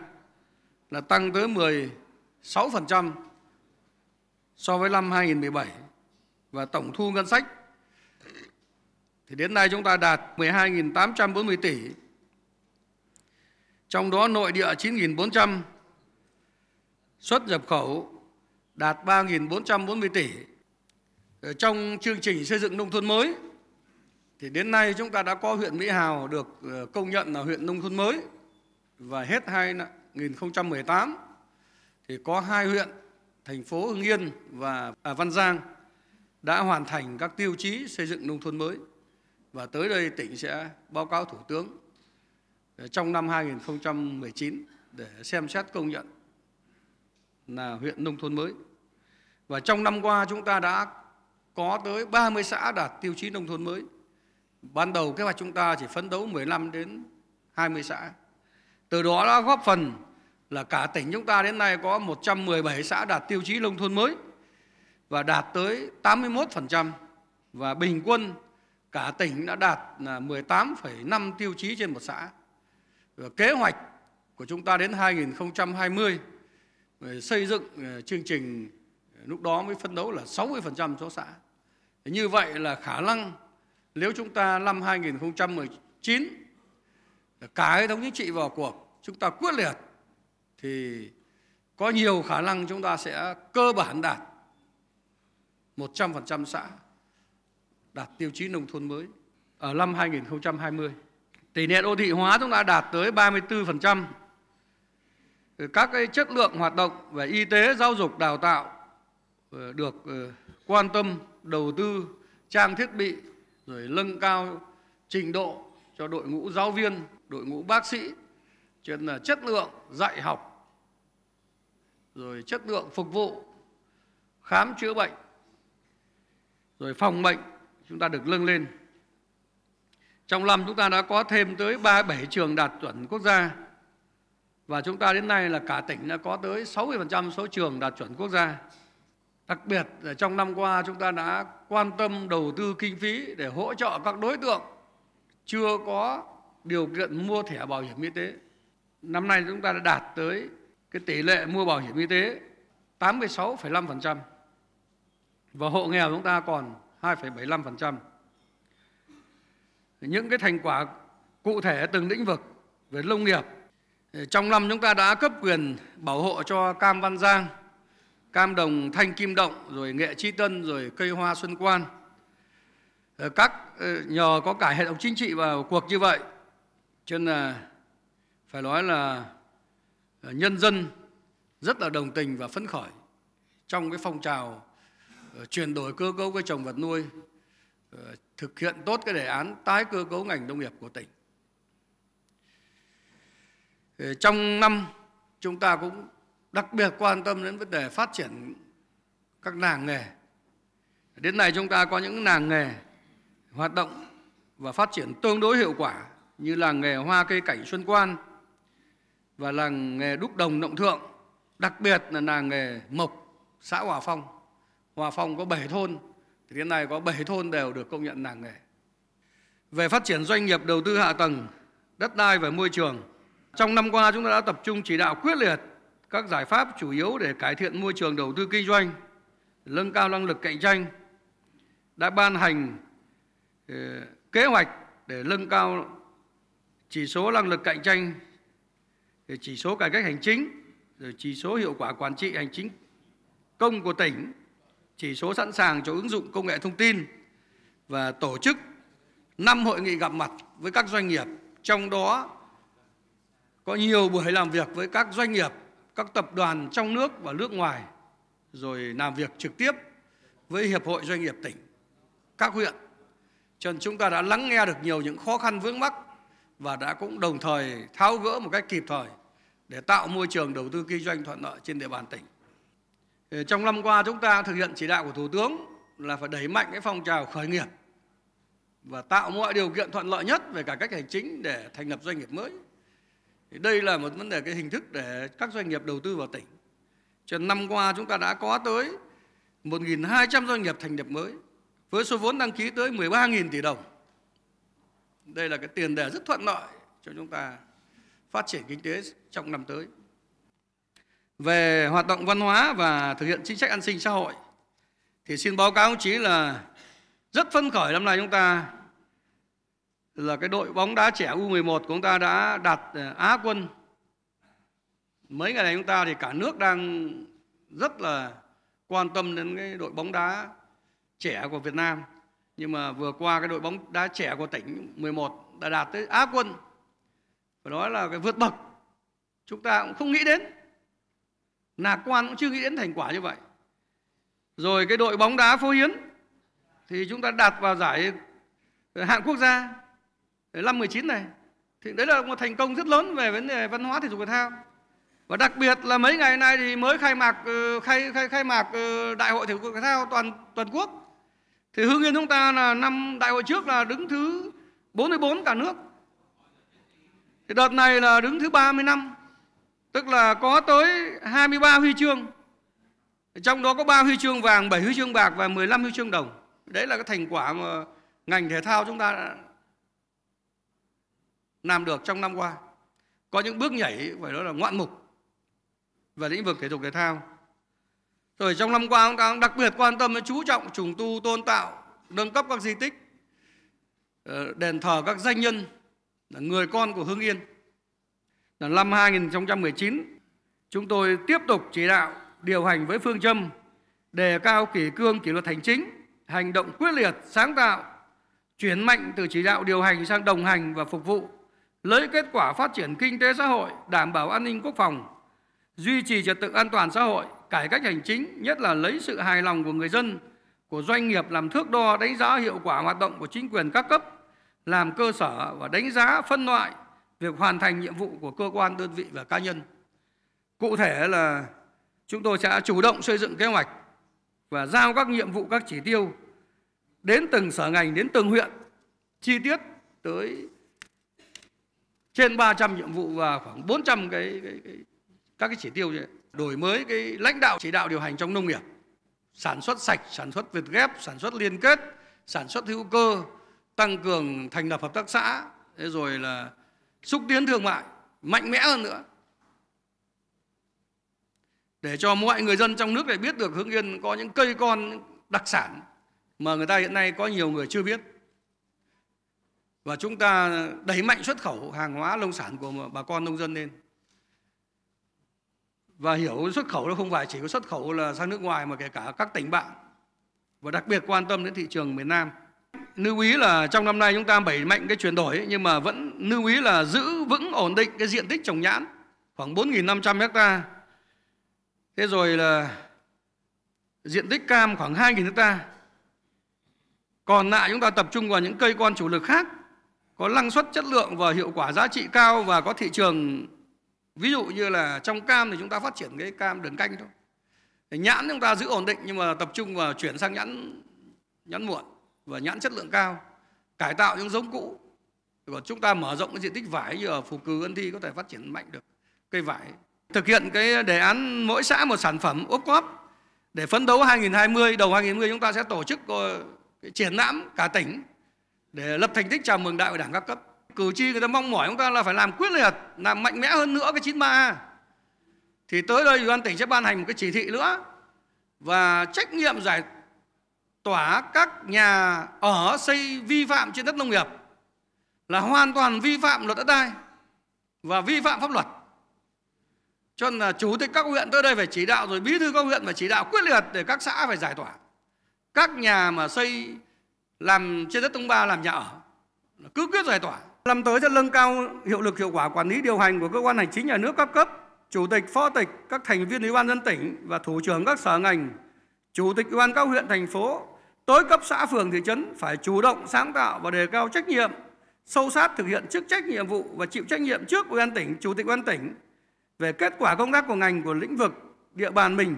là tăng tới 16% so với năm 2017 và tổng thu ngân sách thì đến nay chúng ta đạt 12.840 tỷ trong đó nội địa 9.400 xuất nhập khẩu đạt 3.440 tỷ trong chương trình xây dựng nông thôn mới thì đến nay chúng ta đã có huyện Mỹ Hào được ờ, công nhận là huyện nông thôn mới và hết 2018 thì có hai huyện thành phố Hưng Yên và à, Văn Giang đã hoàn thành các tiêu chí xây dựng nông thôn mới và tới đây tỉnh sẽ báo cáo thủ tướng ờ, trong năm 2019 để xem xét công nhận là huyện nông thôn mới. Và trong năm qua chúng ta đã có tới 30 xã đạt tiêu chí nông thôn mới Ban đầu kế hoạch chúng ta chỉ phấn đấu 15 đến 20 xã. Từ đó đã góp phần là cả tỉnh chúng ta đến nay có 117 xã đạt tiêu chí nông thôn mới và đạt tới 81% và bình quân cả tỉnh đã đạt là 18,5 tiêu chí trên một xã. Và kế hoạch của chúng ta đến 2020 ờ, xây dựng ờ, chương trình ờ, lúc đó mới phân đấu là 60% số xã. Như vậy là khả năng nếu chúng ta năm 2019 cả hệ thống chính trị vào cuộc, chúng ta quyết liệt thì có nhiều khả năng chúng ta sẽ cơ bản đạt 100% xã đạt tiêu chí nông thôn mới ở năm 2020. Tỷ lệ đô thị hóa chúng ta đạt tới 34%. Các cái chất lượng hoạt động về y tế, giáo dục, đào tạo ờ, được ờ, quan tâm đầu tư trang thiết bị rồi nâng cao trình độ cho đội ngũ giáo viên, đội ngũ bác sĩ, cho là chất lượng dạy học, rồi chất lượng phục vụ, khám chữa bệnh, rồi phòng bệnh chúng ta được nâng lên. Trong năm chúng ta đã có thêm tới 37 trường đạt chuẩn quốc gia và chúng ta đến nay là cả tỉnh đã có tới 60% số trường đạt chuẩn quốc gia. Đặc biệt là trong năm qua chúng ta đã quan tâm đầu tư kinh phí để hỗ trợ các đối tượng chưa có điều kiện mua thẻ bảo hiểm y tế. Năm nay chúng ta đã đạt tới cái tỷ lệ mua bảo hiểm y tế 86,5% và hộ nghèo chúng ta còn 2,75%. Những cái thành quả cụ thể từng lĩnh vực về nông nghiệp trong năm chúng ta đã cấp quyền bảo hộ cho Cam Văn Giang cam đồng thanh kim động rồi nghệ tri tân rồi cây hoa xuân quan ờ, các ờ, nhờ có cả hệ thống chính trị vào cuộc như vậy cho nên là phải nói là ờ, nhân dân rất là đồng tình và phấn khởi trong cái phong trào chuyển đổi cơ cấu cây trồng vật nuôi thực hiện tốt cái đề án tái cơ cấu ngành nông nghiệp của tỉnh trong năm chúng ta cũng đặc biệt quan tâm đến vấn đề phát triển các làng nghề. Đến nay chúng ta có những làng nghề hoạt động và phát triển tương đối hiệu quả như làng nghề hoa cây cảnh Xuân Quan và làng nghề đúc đồng Động Thượng, đặc biệt là làng nghề Mộc, xã Hòa Phong. Hòa Phong có 7 thôn, thì đến nay có 7 thôn đều được công nhận làng nghề. Về phát triển doanh nghiệp đầu tư hạ tầng, đất đai và môi trường, trong năm qua chúng ta đã tập trung chỉ đạo quyết liệt các giải pháp chủ yếu để cải thiện môi trường đầu tư kinh doanh, nâng cao năng lực cạnh tranh, đã ban hành ờ, kế hoạch để nâng cao chỉ số năng lực cạnh tranh, chỉ số cải cách hành chính, rồi chỉ số hiệu quả quản trị hành chính công của tỉnh, chỉ số sẵn sàng cho ứng dụng công nghệ thông tin và tổ chức năm hội nghị gặp mặt với các doanh nghiệp, trong đó có nhiều buổi làm việc với các doanh nghiệp các tập đoàn trong nước và nước ngoài rồi làm việc trực tiếp với Hiệp hội Doanh nghiệp tỉnh, các huyện. Cho nên chúng ta đã lắng nghe được nhiều những khó khăn vướng mắc và đã cũng đồng thời tháo gỡ một cách kịp thời để tạo môi trường đầu tư kinh doanh thuận lợi trên địa bàn tỉnh. Trong năm qua chúng ta thực hiện chỉ đạo của Thủ tướng là phải đẩy mạnh cái phong trào khởi nghiệp và tạo mọi điều kiện thuận lợi nhất về cả cách hành chính để thành lập doanh nghiệp mới. Thì đây là một vấn đề cái hình thức để các doanh nghiệp đầu tư vào tỉnh. Cho năm qua chúng ta đã có tới 1.200 doanh nghiệp thành lập mới với số vốn đăng ký tới 13.000 tỷ đồng. Đây là cái tiền đề rất thuận lợi cho chúng ta phát triển kinh tế trong năm tới. Về hoạt động văn hóa và thực hiện chính sách an sinh xã hội thì xin báo cáo ông chí là rất phấn khởi năm nay chúng ta là cái đội bóng đá trẻ U11 của chúng ta đã đạt ờ, Á quân. Mấy ngày này chúng ta thì cả nước đang rất là quan tâm đến cái đội bóng đá trẻ của Việt Nam. Nhưng mà vừa qua cái đội bóng đá trẻ của tỉnh 11 đã đạt tới Á quân. Phải nói là cái vượt bậc. Chúng ta cũng không nghĩ đến. Lạc quan cũng chưa nghĩ đến thành quả như vậy. Rồi cái đội bóng đá phô hiến thì chúng ta đạt vào giải hạng quốc gia năm 19 này thì đấy là một thành công rất lớn về vấn đề văn hóa thể dục thể thao và đặc biệt là mấy ngày nay thì mới khai mạc ờ, khai khai khai mạc ờ, đại hội thể dục thể thao toàn toàn quốc thì Hương Yên chúng ta là năm đại hội trước là đứng thứ 44 cả nước thì đợt này là đứng thứ năm tức là có tới 23 huy chương trong đó có 3 huy chương vàng, 7 huy chương bạc và 15 huy chương đồng. Đấy là cái thành quả mà ngành thể thao chúng ta làm được trong năm qua. Có những bước nhảy phải nói là ngoạn mục về lĩnh vực thể dục thể thao. Rồi trong năm qua chúng ta đặc biệt quan tâm đến chú trọng trùng tu tôn tạo, nâng cấp các di tích, ờ, đền thờ các danh nhân là người con của Hưng Yên. Là năm 2019 chúng tôi tiếp tục chỉ đạo điều hành với phương châm đề cao kỷ cương kỷ luật hành chính, hành động quyết liệt, sáng tạo, chuyển mạnh từ chỉ đạo điều hành sang đồng hành và phục vụ lấy kết quả phát triển kinh tế xã hội, đảm bảo an ninh quốc phòng, duy trì trật tự an toàn xã hội, cải cách hành chính, nhất là lấy sự hài lòng của người dân, của doanh nghiệp làm thước đo đánh giá hiệu quả hoạt động của chính quyền các cấp, làm cơ sở và đánh giá phân loại việc hoàn thành nhiệm vụ của cơ quan, đơn vị và cá nhân. Cụ thể là chúng tôi sẽ chủ động xây dựng kế hoạch và giao các nhiệm vụ, các chỉ tiêu đến từng sở ngành, đến từng huyện, chi tiết tới trên 300 nhiệm vụ và khoảng 400 cái, cái, cái các cái chỉ tiêu đổi mới cái lãnh đạo chỉ đạo điều hành trong nông nghiệp sản xuất sạch sản xuất việt ghép sản xuất liên kết sản xuất hữu cơ tăng cường thành lập hợp tác xã thế rồi là xúc tiến thương mại mạnh mẽ hơn nữa để cho mọi người dân trong nước này biết được hương Yên có những cây con đặc sản mà người ta hiện nay có nhiều người chưa biết và chúng ta đẩy mạnh xuất khẩu hàng hóa nông sản của bà con nông dân lên và hiểu xuất khẩu nó không phải chỉ có xuất khẩu là sang nước ngoài mà kể cả các tỉnh bạn và đặc biệt quan tâm đến thị trường miền Nam. Lưu ý là trong năm nay chúng ta đẩy mạnh cái chuyển đổi nhưng mà vẫn lưu ý là giữ vững ổn định cái diện tích trồng nhãn khoảng 4.500 hecta. Thế rồi là diện tích cam khoảng 2.000 hecta. Còn lại chúng ta tập trung vào những cây con chủ lực khác có năng suất chất lượng và hiệu quả giá trị cao và có thị trường ví dụ như là trong cam thì chúng ta phát triển cái cam đường canh thôi nhãn chúng ta giữ ổn định nhưng mà tập trung vào chuyển sang nhãn nhãn muộn và nhãn chất lượng cao cải tạo những giống cũ và chúng ta mở rộng cái diện tích vải như ở phù cử ân thi có thể phát triển mạnh được cây vải thực hiện cái đề án mỗi xã một sản phẩm ốp cóp để phấn đấu 2020 đầu 2020 chúng ta sẽ tổ chức ờ, cái triển lãm cả tỉnh để lập thành tích chào mừng đại hội đảng các cấp cử tri người ta mong mỏi chúng ta là phải làm quyết liệt làm mạnh mẽ hơn nữa cái 93 thì tới đây ủy ban tỉnh sẽ ban hành một cái chỉ thị nữa và trách nhiệm giải tỏa các nhà ở xây vi phạm trên đất nông nghiệp là hoàn toàn vi phạm luật đất đai và vi phạm pháp luật cho nên là chủ tịch các huyện tới đây phải chỉ đạo rồi bí thư các huyện phải chỉ đạo quyết liệt để các xã phải giải tỏa các nhà mà xây làm trên đất công ba làm nhà ở cứ quyết giải tỏa Làm tới sẽ nâng cao hiệu lực hiệu quả quản lý điều hành của cơ quan hành chính nhà nước các cấp chủ tịch phó tịch các thành viên ủy ban dân tỉnh và thủ trưởng các sở ngành chủ tịch ủy ban các huyện thành phố tới cấp xã phường thị trấn phải chủ động sáng tạo và đề cao trách nhiệm sâu sát thực hiện chức trách nhiệm vụ và chịu trách nhiệm trước ủy ban tỉnh chủ tịch ủy ban tỉnh về kết quả công tác của ngành của lĩnh vực địa bàn mình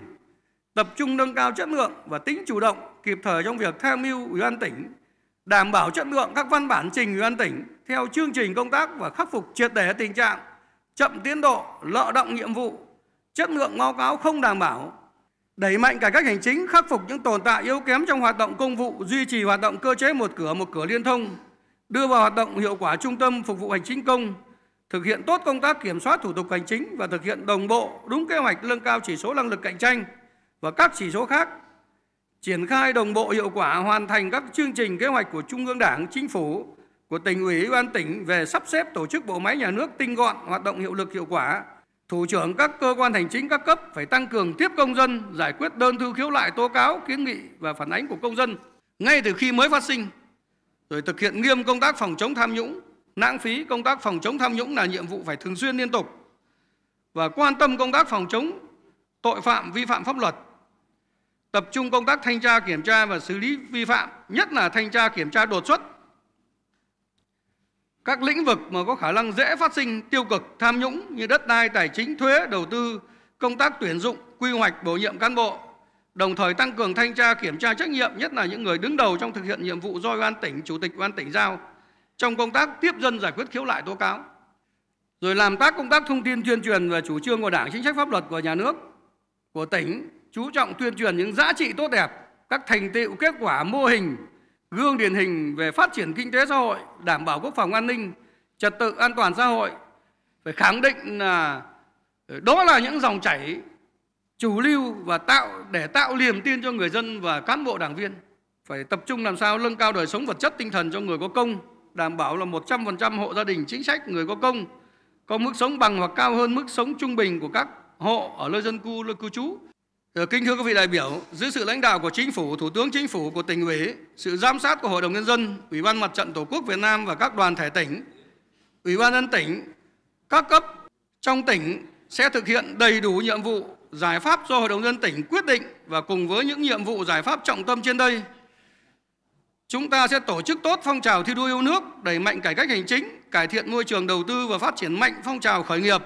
tập trung nâng cao chất lượng và tính chủ động kịp thời trong việc tham mưu Ủy ban tỉnh đảm bảo chất lượng các văn bản trình Ủy ban tỉnh theo chương trình công tác và khắc phục triệt để tình trạng chậm tiến độ, lợ động nhiệm vụ, chất lượng báo cáo không đảm bảo, đẩy mạnh cải cách hành chính, khắc phục những tồn tại yếu kém trong hoạt động công vụ, duy trì hoạt động cơ chế một cửa một cửa liên thông, đưa vào hoạt động hiệu quả trung tâm phục vụ hành chính công, thực hiện tốt công tác kiểm soát thủ tục hành chính và thực hiện đồng bộ đúng kế hoạch nâng cao chỉ số năng lực cạnh tranh và các chỉ số khác triển khai đồng bộ hiệu quả hoàn thành các chương trình kế hoạch của Trung ương Đảng, Chính phủ, của tỉnh ủy, ban tỉnh về sắp xếp tổ chức bộ máy nhà nước tinh gọn, hoạt động hiệu lực hiệu quả. Thủ trưởng các cơ quan hành chính các cấp phải tăng cường tiếp công dân, giải quyết đơn thư khiếu nại tố cáo, kiến nghị và phản ánh của công dân ngay từ khi mới phát sinh. Rồi thực hiện nghiêm công tác phòng chống tham nhũng, lãng phí công tác phòng chống tham nhũng là nhiệm vụ phải thường xuyên liên tục và quan tâm công tác phòng chống tội phạm vi phạm pháp luật tập trung công tác thanh tra kiểm tra và xử lý vi phạm, nhất là thanh tra kiểm tra đột xuất. Các lĩnh vực mà có khả năng dễ phát sinh tiêu cực, tham nhũng như đất đai, tài chính, thuế, đầu tư, công tác tuyển dụng, quy hoạch bổ nhiệm cán bộ, đồng thời tăng cường thanh tra kiểm tra trách nhiệm nhất là những người đứng đầu trong thực hiện nhiệm vụ do ban tỉnh, chủ tịch ủy ban tỉnh giao trong công tác tiếp dân giải quyết khiếu lại tố cáo. Rồi làm tác công tác thông tin tuyên truyền về chủ trương của Đảng, chính sách pháp luật của nhà nước, của tỉnh chú trọng tuyên truyền những giá trị tốt đẹp, các thành tựu kết quả mô hình, gương điển hình về phát triển kinh tế xã hội, đảm bảo quốc phòng an ninh, trật tự an toàn xã hội. Phải khẳng định là đó là những dòng chảy chủ lưu và tạo để tạo niềm tin cho người dân và cán bộ đảng viên. Phải tập trung làm sao nâng cao đời sống vật chất tinh thần cho người có công, đảm bảo là 100% hộ gia đình chính sách người có công có mức sống bằng hoặc cao hơn mức sống trung bình của các hộ ở nơi dân cư nơi cư trú Ờ, kính thưa quý vị đại biểu, dưới sự lãnh đạo của Chính phủ, Thủ tướng Chính phủ, của tỉnh ủy, sự giám sát của Hội đồng Nhân dân, Ủy ban Mặt trận Tổ quốc Việt Nam và các đoàn thể tỉnh, Ủy ban nhân tỉnh, các cấp trong tỉnh sẽ thực hiện đầy đủ nhiệm vụ, giải pháp do Hội đồng dân tỉnh quyết định và cùng với những nhiệm vụ giải pháp trọng tâm trên đây, chúng ta sẽ tổ chức tốt phong trào thi đua yêu nước, đẩy mạnh cải cách hành chính, cải thiện môi trường đầu tư và phát triển mạnh phong trào khởi nghiệp,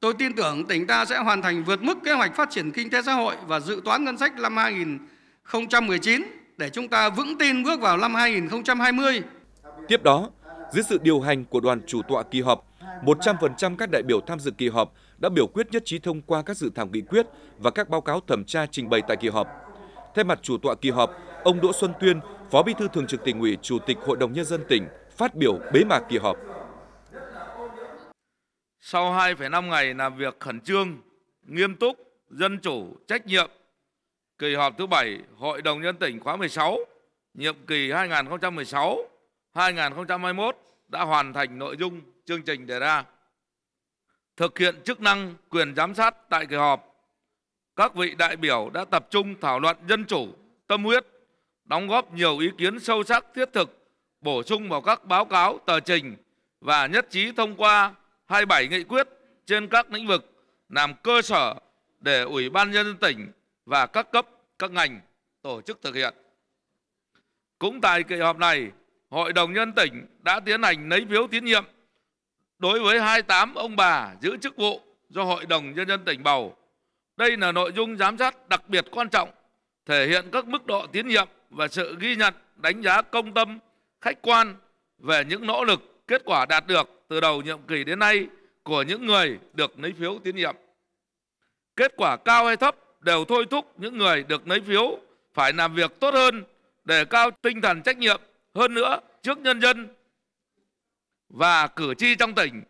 Tôi tin tưởng tỉnh ta sẽ hoàn thành vượt mức kế hoạch phát triển kinh tế xã hội và dự toán ngân sách năm 2019 để chúng ta vững tin bước vào năm 2020. Tiếp đó, dưới sự điều hành của đoàn chủ tọa kỳ họp, 100% các đại biểu tham dự kỳ họp đã biểu quyết nhất trí thông qua các dự thảo nghị quyết và các báo cáo thẩm tra trình bày tại kỳ họp. Thay mặt chủ tọa kỳ họp, ông Đỗ Xuân Tuyên, Phó Bí thư Thường trực Tỉnh ủy, Chủ tịch Hội đồng nhân dân tỉnh phát biểu bế mạc kỳ họp. Sau 2,5 ngày làm việc khẩn trương, nghiêm túc, dân chủ, trách nhiệm, kỳ họp thứ bảy Hội đồng Nhân tỉnh khóa 16, nhiệm kỳ 2016-2021 đã hoàn thành nội dung chương trình đề ra. Thực hiện chức năng quyền giám sát tại kỳ họp, các vị đại biểu đã tập trung thảo luận dân chủ, tâm huyết, đóng góp nhiều ý kiến sâu sắc thiết thực, bổ sung vào các báo cáo tờ trình và nhất trí thông qua 27 nghị quyết trên các lĩnh vực làm cơ sở để Ủy ban Nhân dân tỉnh và các cấp, các ngành tổ chức thực hiện. Cũng tại kỳ họp này, Hội đồng Nhân tỉnh đã tiến hành lấy phiếu tín nhiệm đối với 28 ông bà giữ chức vụ do Hội đồng Nhân dân tỉnh bầu. Đây là nội dung giám sát đặc biệt quan trọng, thể hiện các mức độ tín nhiệm và sự ghi nhận đánh giá công tâm, khách quan về những nỗ lực, kết quả đạt được từ đầu nhiệm kỳ đến nay của những người được lấy phiếu tín nhiệm. Kết quả cao hay thấp đều thôi thúc những người được lấy phiếu phải làm việc tốt hơn, để cao tinh thần trách nhiệm hơn nữa trước nhân dân và cử tri trong tỉnh.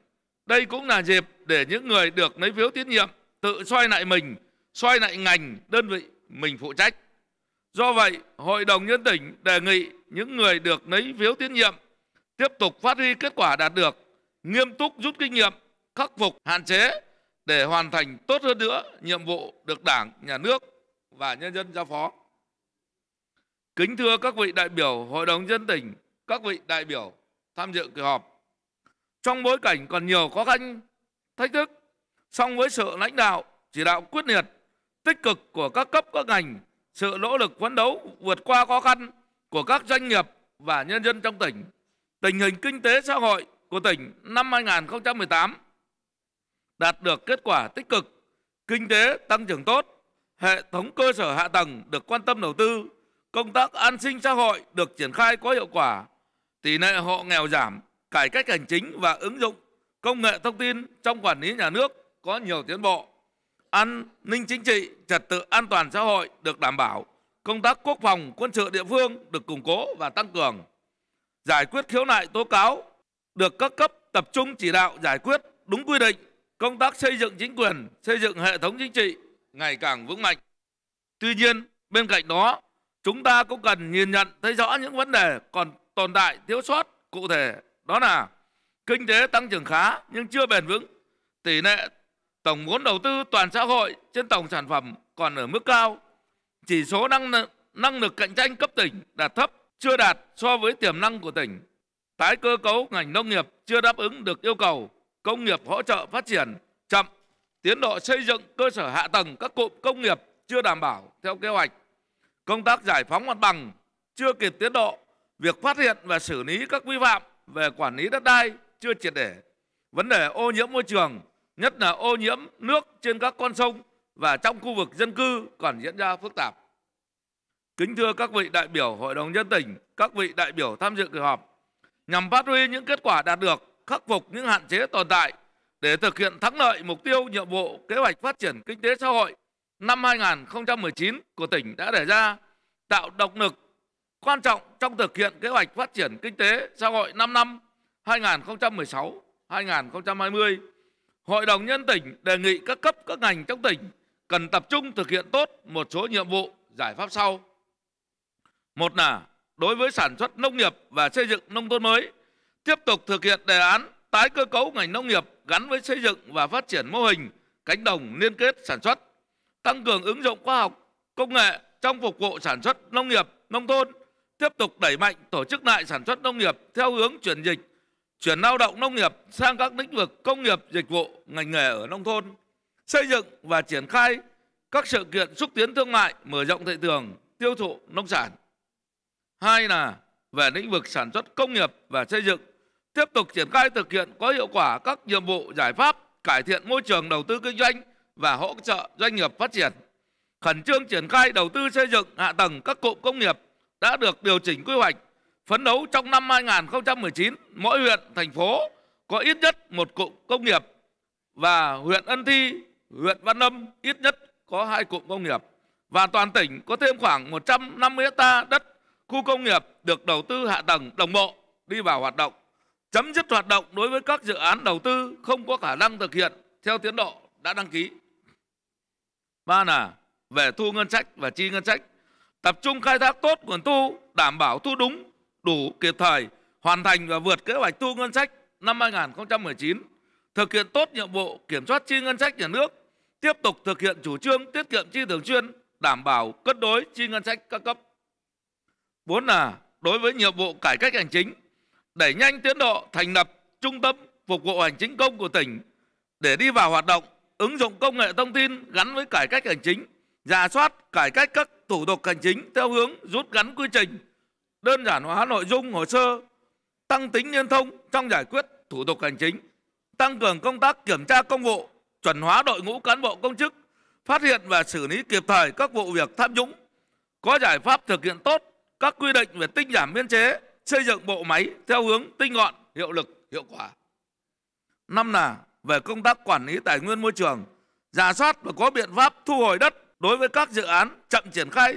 Đây cũng là dịp để những người được lấy phiếu tín nhiệm tự soi lại mình, soi lại ngành, đơn vị mình phụ trách. Do vậy, Hội đồng Nhân tỉnh đề nghị những người được lấy phiếu tín nhiệm tiếp tục phát huy kết quả đạt được nghiêm túc rút kinh nghiệm, khắc phục hạn chế để hoàn thành tốt hơn nữa nhiệm vụ được Đảng, Nhà nước và nhân dân giao phó. Kính thưa các vị đại biểu Hội đồng dân tỉnh, các vị đại biểu tham dự kỳ họp. Trong bối cảnh còn nhiều khó khăn, thách thức, song với sự lãnh đạo, chỉ đạo quyết liệt, tích cực của các cấp các ngành, sự nỗ lực phấn đấu vượt qua khó khăn của các doanh nghiệp và nhân dân trong tỉnh, tình hình kinh tế xã hội của tỉnh năm 2018 đạt được kết quả tích cực, kinh tế tăng trưởng tốt, hệ thống cơ sở hạ tầng được quan tâm đầu tư, công tác an sinh xã hội được triển khai có hiệu quả, tỷ lệ hộ nghèo giảm, cải cách hành chính và ứng dụng công nghệ thông tin trong quản lý nhà nước có nhiều tiến bộ, an ninh chính trị, trật tự an toàn xã hội được đảm bảo, công tác quốc phòng quân sự địa phương được củng cố và tăng cường, giải quyết khiếu nại tố cáo được các cấp tập trung chỉ đạo giải quyết đúng quy định, công tác xây dựng chính quyền, xây dựng hệ thống chính trị ngày càng vững mạnh. Tuy nhiên, bên cạnh đó, chúng ta cũng cần nhìn nhận thấy rõ những vấn đề còn tồn tại thiếu sót cụ thể đó là kinh tế tăng trưởng khá nhưng chưa bền vững, tỷ lệ tổng vốn đầu tư toàn xã hội trên tổng sản phẩm còn ở mức cao, chỉ số năng năng lực cạnh tranh cấp tỉnh đạt thấp, chưa đạt so với tiềm năng của tỉnh tái cơ cấu ngành nông nghiệp chưa đáp ứng được yêu cầu, công nghiệp hỗ trợ phát triển chậm, tiến độ xây dựng cơ sở hạ tầng các cụm công nghiệp chưa đảm bảo theo kế hoạch, công tác giải phóng mặt bằng chưa kịp tiến độ, việc phát hiện và xử lý các vi phạm về quản lý đất đai chưa triệt để, vấn đề ô nhiễm môi trường, nhất là ô nhiễm nước trên các con sông và trong khu vực dân cư còn diễn ra phức tạp. Kính thưa các vị đại biểu Hội đồng nhân tỉnh, các vị đại biểu tham dự kỳ họp, nhằm phát huy những kết quả đạt được, khắc phục những hạn chế tồn tại để thực hiện thắng lợi mục tiêu nhiệm vụ kế hoạch phát triển kinh tế xã hội năm 2019 của tỉnh đã đề ra, tạo động lực quan trọng trong thực hiện kế hoạch phát triển kinh tế xã hội 5 năm 2016-2020. Hội đồng nhân tỉnh đề nghị các cấp các ngành trong tỉnh cần tập trung thực hiện tốt một số nhiệm vụ giải pháp sau. Một là đối với sản xuất nông nghiệp và xây dựng nông thôn mới, tiếp tục thực hiện đề án tái cơ cấu ngành nông nghiệp gắn với xây dựng và phát triển mô hình cánh đồng liên kết sản xuất, tăng cường ứng dụng khoa học, công nghệ trong phục vụ sản xuất nông nghiệp nông thôn, tiếp tục đẩy mạnh tổ chức lại sản xuất nông nghiệp theo hướng chuyển dịch, chuyển lao động nông nghiệp sang các lĩnh vực công nghiệp, dịch vụ, ngành nghề ở nông thôn, xây dựng và triển khai các sự kiện xúc tiến thương mại, mở rộng thị trường, tiêu thụ nông sản. Hai là về lĩnh vực sản xuất công nghiệp và xây dựng, tiếp tục triển khai thực hiện có hiệu quả các nhiệm vụ giải pháp cải thiện môi trường đầu tư kinh doanh và hỗ trợ doanh nghiệp phát triển. Khẩn trương triển khai đầu tư xây dựng hạ tầng các cụm công nghiệp đã được điều chỉnh quy hoạch. Phấn đấu trong năm 2019, mỗi huyện, thành phố có ít nhất một cụm công nghiệp và huyện Ân Thi, huyện Văn Lâm ít nhất có hai cụm công nghiệp và toàn tỉnh có thêm khoảng 150 hecta đất khu công nghiệp được đầu tư hạ tầng đồng bộ đi vào hoạt động, chấm dứt hoạt động đối với các dự án đầu tư không có khả năng thực hiện theo tiến độ đã đăng ký. Ba là về thu ngân sách và chi ngân sách, tập trung khai thác tốt nguồn thu, đảm bảo thu đúng, đủ kịp thời, hoàn thành và vượt kế hoạch thu ngân sách năm 2019, thực hiện tốt nhiệm vụ kiểm soát chi ngân sách nhà nước, tiếp tục thực hiện chủ trương tiết kiệm chi thường xuyên, đảm bảo cân đối chi ngân sách các cấp Bốn là đối với nhiệm vụ cải cách hành chính, đẩy nhanh tiến độ thành lập trung tâm phục vụ hành chính công của tỉnh để đi vào hoạt động ứng dụng công nghệ thông tin gắn với cải cách hành chính, giả soát cải cách các thủ tục hành chính theo hướng rút ngắn quy trình, đơn giản hóa nội dung hồ sơ, tăng tính liên thông trong giải quyết thủ tục hành chính, tăng cường công tác kiểm tra công vụ, chuẩn hóa đội ngũ cán bộ công chức, phát hiện và xử lý kịp thời các vụ việc tham nhũng, có giải pháp thực hiện tốt các quy định về tinh giảm biên chế, xây dựng bộ máy theo hướng tinh gọn, hiệu lực, hiệu quả. Năm là về công tác quản lý tài nguyên môi trường, giả soát và có biện pháp thu hồi đất đối với các dự án chậm triển khai,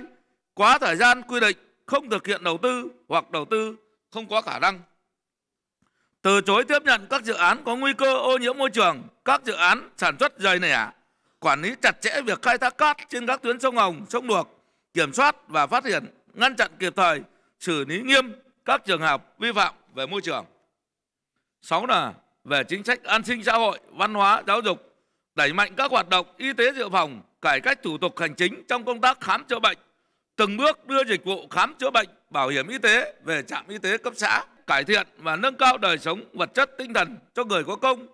quá thời gian quy định, không thực hiện đầu tư hoặc đầu tư không có khả năng. Từ chối tiếp nhận các dự án có nguy cơ ô nhiễm môi trường, các dự án sản xuất dày nẻ, quản lý chặt chẽ việc khai thác cát trên các tuyến sông Hồng, sông Luộc, kiểm soát và phát hiện ngăn chặn kịp thời, xử lý nghiêm các trường hợp vi phạm về môi trường. Sáu là về chính sách an sinh xã hội, văn hóa, giáo dục, đẩy mạnh các hoạt động y tế dự phòng, cải cách thủ tục hành chính trong công tác khám chữa bệnh, từng bước đưa dịch vụ khám chữa bệnh, bảo hiểm y tế về trạm y tế cấp xã, cải thiện và nâng cao đời sống vật chất tinh thần cho người có công,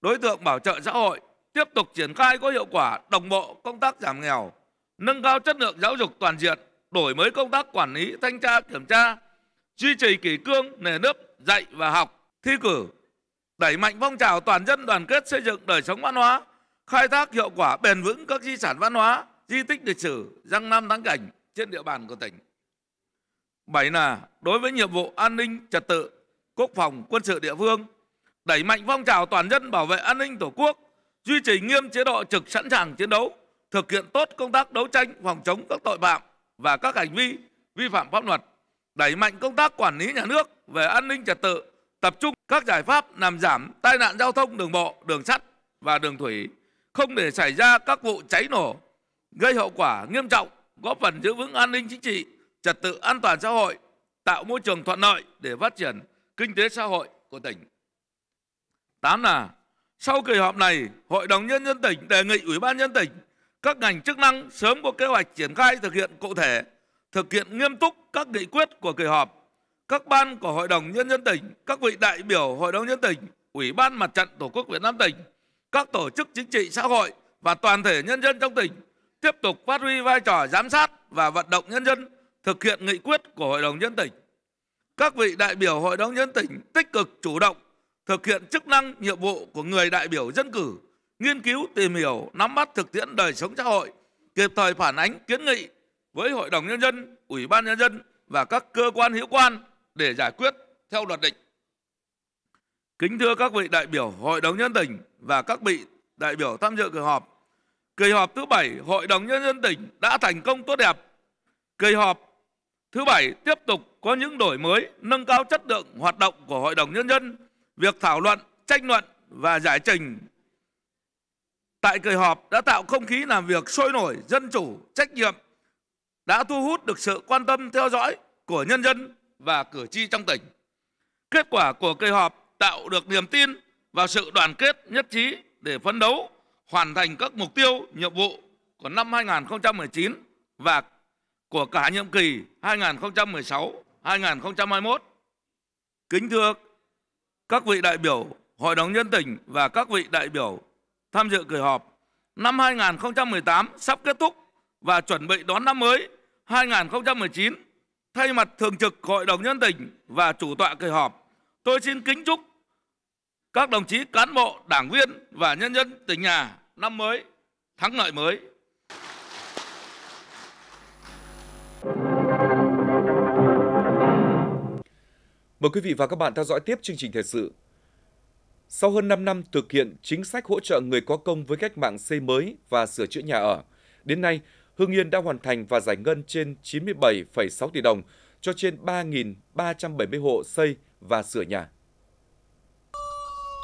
đối tượng bảo trợ xã hội, tiếp tục triển khai có hiệu quả đồng bộ công tác giảm nghèo, nâng cao chất lượng giáo dục toàn diện, đổi mới công tác quản lý, thanh tra, kiểm tra, duy trì kỷ cương, nề nếp, dạy và học, thi cử, đẩy mạnh phong trào toàn dân đoàn kết xây dựng đời sống văn hóa, khai thác hiệu quả bền vững các di sản văn hóa, di tích lịch sử, răng nam thắng cảnh trên địa bàn của tỉnh. Bảy là đối với nhiệm vụ an ninh, trật tự, quốc phòng, quân sự địa phương, đẩy mạnh phong trào toàn dân bảo vệ an ninh Tổ quốc, duy trì nghiêm chế độ trực sẵn sàng chiến đấu, thực hiện tốt công tác đấu tranh phòng chống các tội phạm, và các hành vi vi phạm pháp luật, đẩy mạnh công tác quản lý nhà nước về an ninh trật tự, tập trung các giải pháp làm giảm tai nạn giao thông đường bộ, đường sắt và đường thủy, không để xảy ra các vụ cháy nổ gây hậu quả nghiêm trọng, góp phần giữ vững an ninh chính trị, trật tự an toàn xã hội, tạo môi trường thuận lợi để phát triển kinh tế xã hội của tỉnh. Tám là sau kỳ họp này, Hội đồng Nhân dân tỉnh đề nghị Ủy ban Nhân tỉnh các ngành chức năng sớm có kế hoạch triển khai thực hiện cụ thể, thực hiện nghiêm túc các nghị quyết của kỳ họp, các ban của Hội đồng Nhân dân tỉnh, các vị đại biểu Hội đồng Nhân tỉnh, Ủy ban Mặt trận Tổ quốc Việt Nam tỉnh, các tổ chức chính trị xã hội và toàn thể nhân dân trong tỉnh tiếp tục phát huy vai trò giám sát và vận động nhân dân thực hiện nghị quyết của Hội đồng Nhân tỉnh. Các vị đại biểu Hội đồng Nhân tỉnh tích cực chủ động thực hiện chức năng nhiệm vụ của người đại biểu dân cử nghiên cứu, tìm hiểu, nắm bắt thực tiễn đời sống xã hội, kịp thời phản ánh kiến nghị với Hội đồng Nhân dân, Ủy ban Nhân dân và các cơ quan hữu quan để giải quyết theo luật định. Kính thưa các vị đại biểu Hội đồng Nhân tỉnh và các vị đại biểu tham dự kỳ họp, kỳ họp thứ bảy Hội đồng Nhân dân tỉnh đã thành công tốt đẹp. Kỳ họp thứ bảy tiếp tục có những đổi mới, nâng cao chất lượng hoạt động của Hội đồng Nhân dân, việc thảo luận, tranh luận và giải trình tại kỳ họp đã tạo không khí làm việc sôi nổi, dân chủ, trách nhiệm, đã thu hút được sự quan tâm theo dõi của nhân dân và cử tri trong tỉnh. Kết quả của kỳ họp tạo được niềm tin và sự đoàn kết nhất trí để phấn đấu hoàn thành các mục tiêu, nhiệm vụ của năm 2019 và của cả nhiệm kỳ 2016-2021. Kính thưa các vị đại biểu Hội đồng nhân tỉnh và các vị đại biểu tham dự kỳ họp. Năm 2018 sắp kết thúc và chuẩn bị đón năm mới 2019. Thay mặt Thường trực Hội đồng Nhân tỉnh và chủ tọa kỳ họp, tôi xin kính chúc các đồng chí cán bộ, đảng viên và nhân dân tỉnh nhà năm mới, thắng lợi mới. Mời quý vị và các bạn theo dõi tiếp chương trình thời sự sau hơn 5 năm thực hiện chính sách hỗ trợ người có công với cách mạng xây mới và sửa chữa nhà ở, đến nay, Hưng Yên đã hoàn thành và giải ngân trên 97,6 tỷ đồng cho trên 3.370 hộ xây và sửa nhà.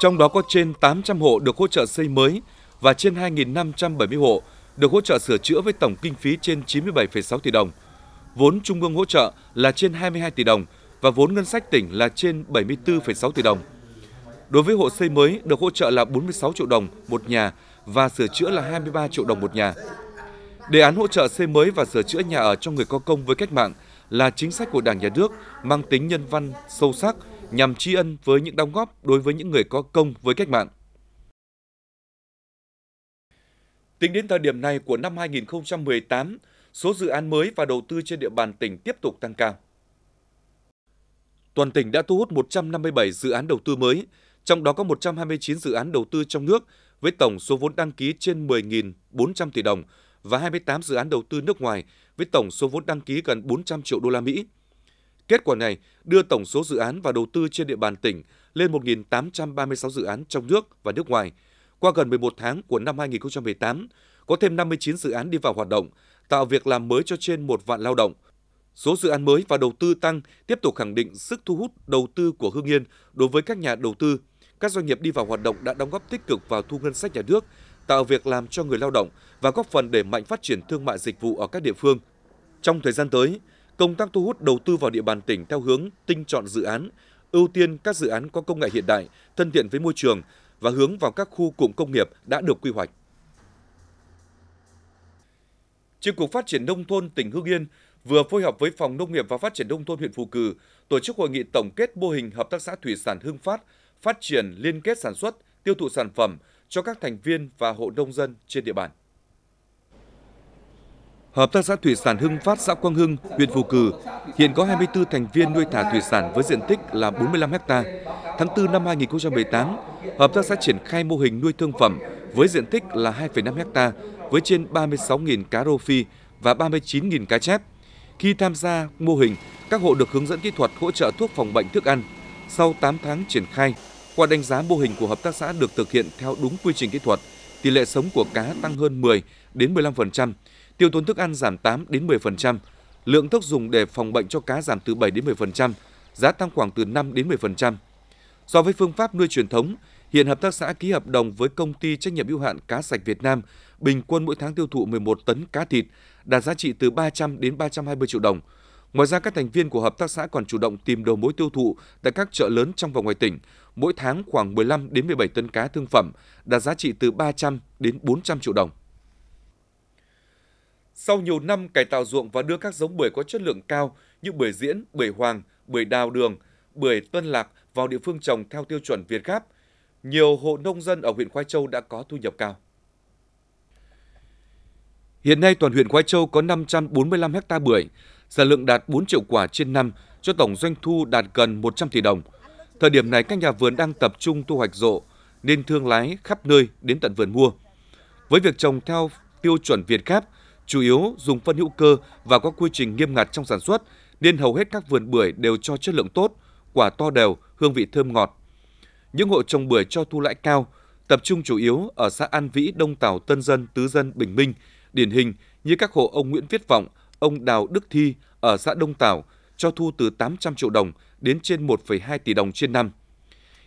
Trong đó có trên 800 hộ được hỗ trợ xây mới và trên 2.570 hộ được hỗ trợ sửa chữa với tổng kinh phí trên 97,6 tỷ đồng. Vốn trung ương hỗ trợ là trên 22 tỷ đồng và vốn ngân sách tỉnh là trên 74,6 tỷ đồng. Đối với hộ xây mới được hỗ trợ là 46 triệu đồng một nhà và sửa chữa là 23 triệu đồng một nhà. Đề án hỗ trợ xây mới và sửa chữa nhà ở cho người có công với cách mạng là chính sách của Đảng nhà nước mang tính nhân văn sâu sắc nhằm tri ân với những đóng góp đối với những người có công với cách mạng. Tính đến thời điểm này của năm 2018, số dự án mới và đầu tư trên địa bàn tỉnh tiếp tục tăng cao. Toàn tỉnh đã thu hút 157 dự án đầu tư mới, trong đó có 129 dự án đầu tư trong nước với tổng số vốn đăng ký trên 10.400 tỷ đồng và 28 dự án đầu tư nước ngoài với tổng số vốn đăng ký gần 400 triệu đô la Mỹ. Kết quả này đưa tổng số dự án và đầu tư trên địa bàn tỉnh lên 1.836 dự án trong nước và nước ngoài. Qua gần 11 tháng của năm 2018, có thêm 59 dự án đi vào hoạt động, tạo việc làm mới cho trên một vạn lao động. Số dự án mới và đầu tư tăng tiếp tục khẳng định sức thu hút đầu tư của Hương Yên đối với các nhà đầu tư các doanh nghiệp đi vào hoạt động đã đóng góp tích cực vào thu ngân sách nhà nước, tạo việc làm cho người lao động và góp phần để mạnh phát triển thương mại dịch vụ ở các địa phương. Trong thời gian tới, công tác thu hút đầu tư vào địa bàn tỉnh theo hướng tinh chọn dự án, ưu tiên các dự án có công nghệ hiện đại, thân thiện với môi trường và hướng vào các khu cụm công nghiệp đã được quy hoạch. Chi cục Phát triển Nông thôn tỉnh Hưng Yên vừa phối hợp với Phòng Nông nghiệp và Phát triển Nông thôn huyện Phù Cử tổ chức hội nghị tổng kết mô hình Hợp tác xã Thủy sản Hưng Phát – phát triển liên kết sản xuất, tiêu thụ sản phẩm cho các thành viên và hộ nông dân trên địa bàn. Hợp tác xã thủy sản Hưng Phát xã Quang Hưng, huyện Phù Cử hiện có 24 thành viên nuôi thả thủy sản với diện tích là 45 ha. Tháng 4 năm 2018, hợp tác xã triển khai mô hình nuôi thương phẩm với diện tích là 2,5 ha với trên 36.000 cá rô phi và 39.000 cá chép. Khi tham gia mô hình, các hộ được hướng dẫn kỹ thuật hỗ trợ thuốc phòng bệnh thức ăn. Sau 8 tháng triển khai, qua đánh giá mô hình của hợp tác xã được thực hiện theo đúng quy trình kỹ thuật, tỷ lệ sống của cá tăng hơn 10 đến 15%, tiêu tốn thức ăn giảm 8 đến 10%, lượng thuốc dùng để phòng bệnh cho cá giảm từ 7 đến 10%, giá tăng khoảng từ 5 đến 10%. So với phương pháp nuôi truyền thống, hiện hợp tác xã ký hợp đồng với công ty trách nhiệm hữu hạn cá sạch Việt Nam, bình quân mỗi tháng tiêu thụ 11 tấn cá thịt, đạt giá trị từ 300 đến 320 triệu đồng – Ngoài ra, các thành viên của hợp tác xã còn chủ động tìm đầu mối tiêu thụ tại các chợ lớn trong và ngoài tỉnh, mỗi tháng khoảng 15 đến 17 tấn cá thương phẩm, đạt giá trị từ 300 đến 400 triệu đồng. Sau nhiều năm cải tạo ruộng và đưa các giống bưởi có chất lượng cao như bưởi diễn, bưởi hoàng, bưởi đào đường, bưởi tuân lạc vào địa phương trồng theo tiêu chuẩn Việt Gáp, nhiều hộ nông dân ở huyện Khoai Châu đã có thu nhập cao. Hiện nay toàn huyện Khoai Châu có 545 hecta bưởi, sản lượng đạt 4 triệu quả trên năm cho tổng doanh thu đạt gần 100 tỷ đồng. Thời điểm này các nhà vườn đang tập trung thu hoạch rộ nên thương lái khắp nơi đến tận vườn mua. Với việc trồng theo tiêu chuẩn Việt Gáp, chủ yếu dùng phân hữu cơ và có quy trình nghiêm ngặt trong sản xuất nên hầu hết các vườn bưởi đều cho chất lượng tốt, quả to đều, hương vị thơm ngọt. Những hộ trồng bưởi cho thu lãi cao, tập trung chủ yếu ở xã An Vĩ, Đông Tảo, Tân Dân, Tứ Dân, Bình Minh, điển hình như các hộ ông Nguyễn Viết Vọng, ông Đào Đức Thi ở xã Đông Tảo cho thu từ 800 triệu đồng đến trên 1,2 tỷ đồng trên năm.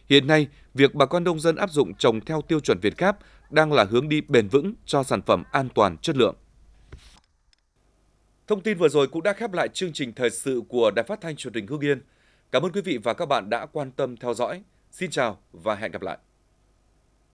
Hiện nay, việc bà con nông dân áp dụng trồng theo tiêu chuẩn Việt Gáp đang là hướng đi bền vững cho sản phẩm an toàn chất lượng. Thông tin vừa rồi cũng đã khép lại chương trình thời sự của Đài Phát thanh Truyền hình Hưng Yên. Cảm ơn quý vị và các bạn đã quan tâm theo dõi. Xin chào và hẹn gặp lại.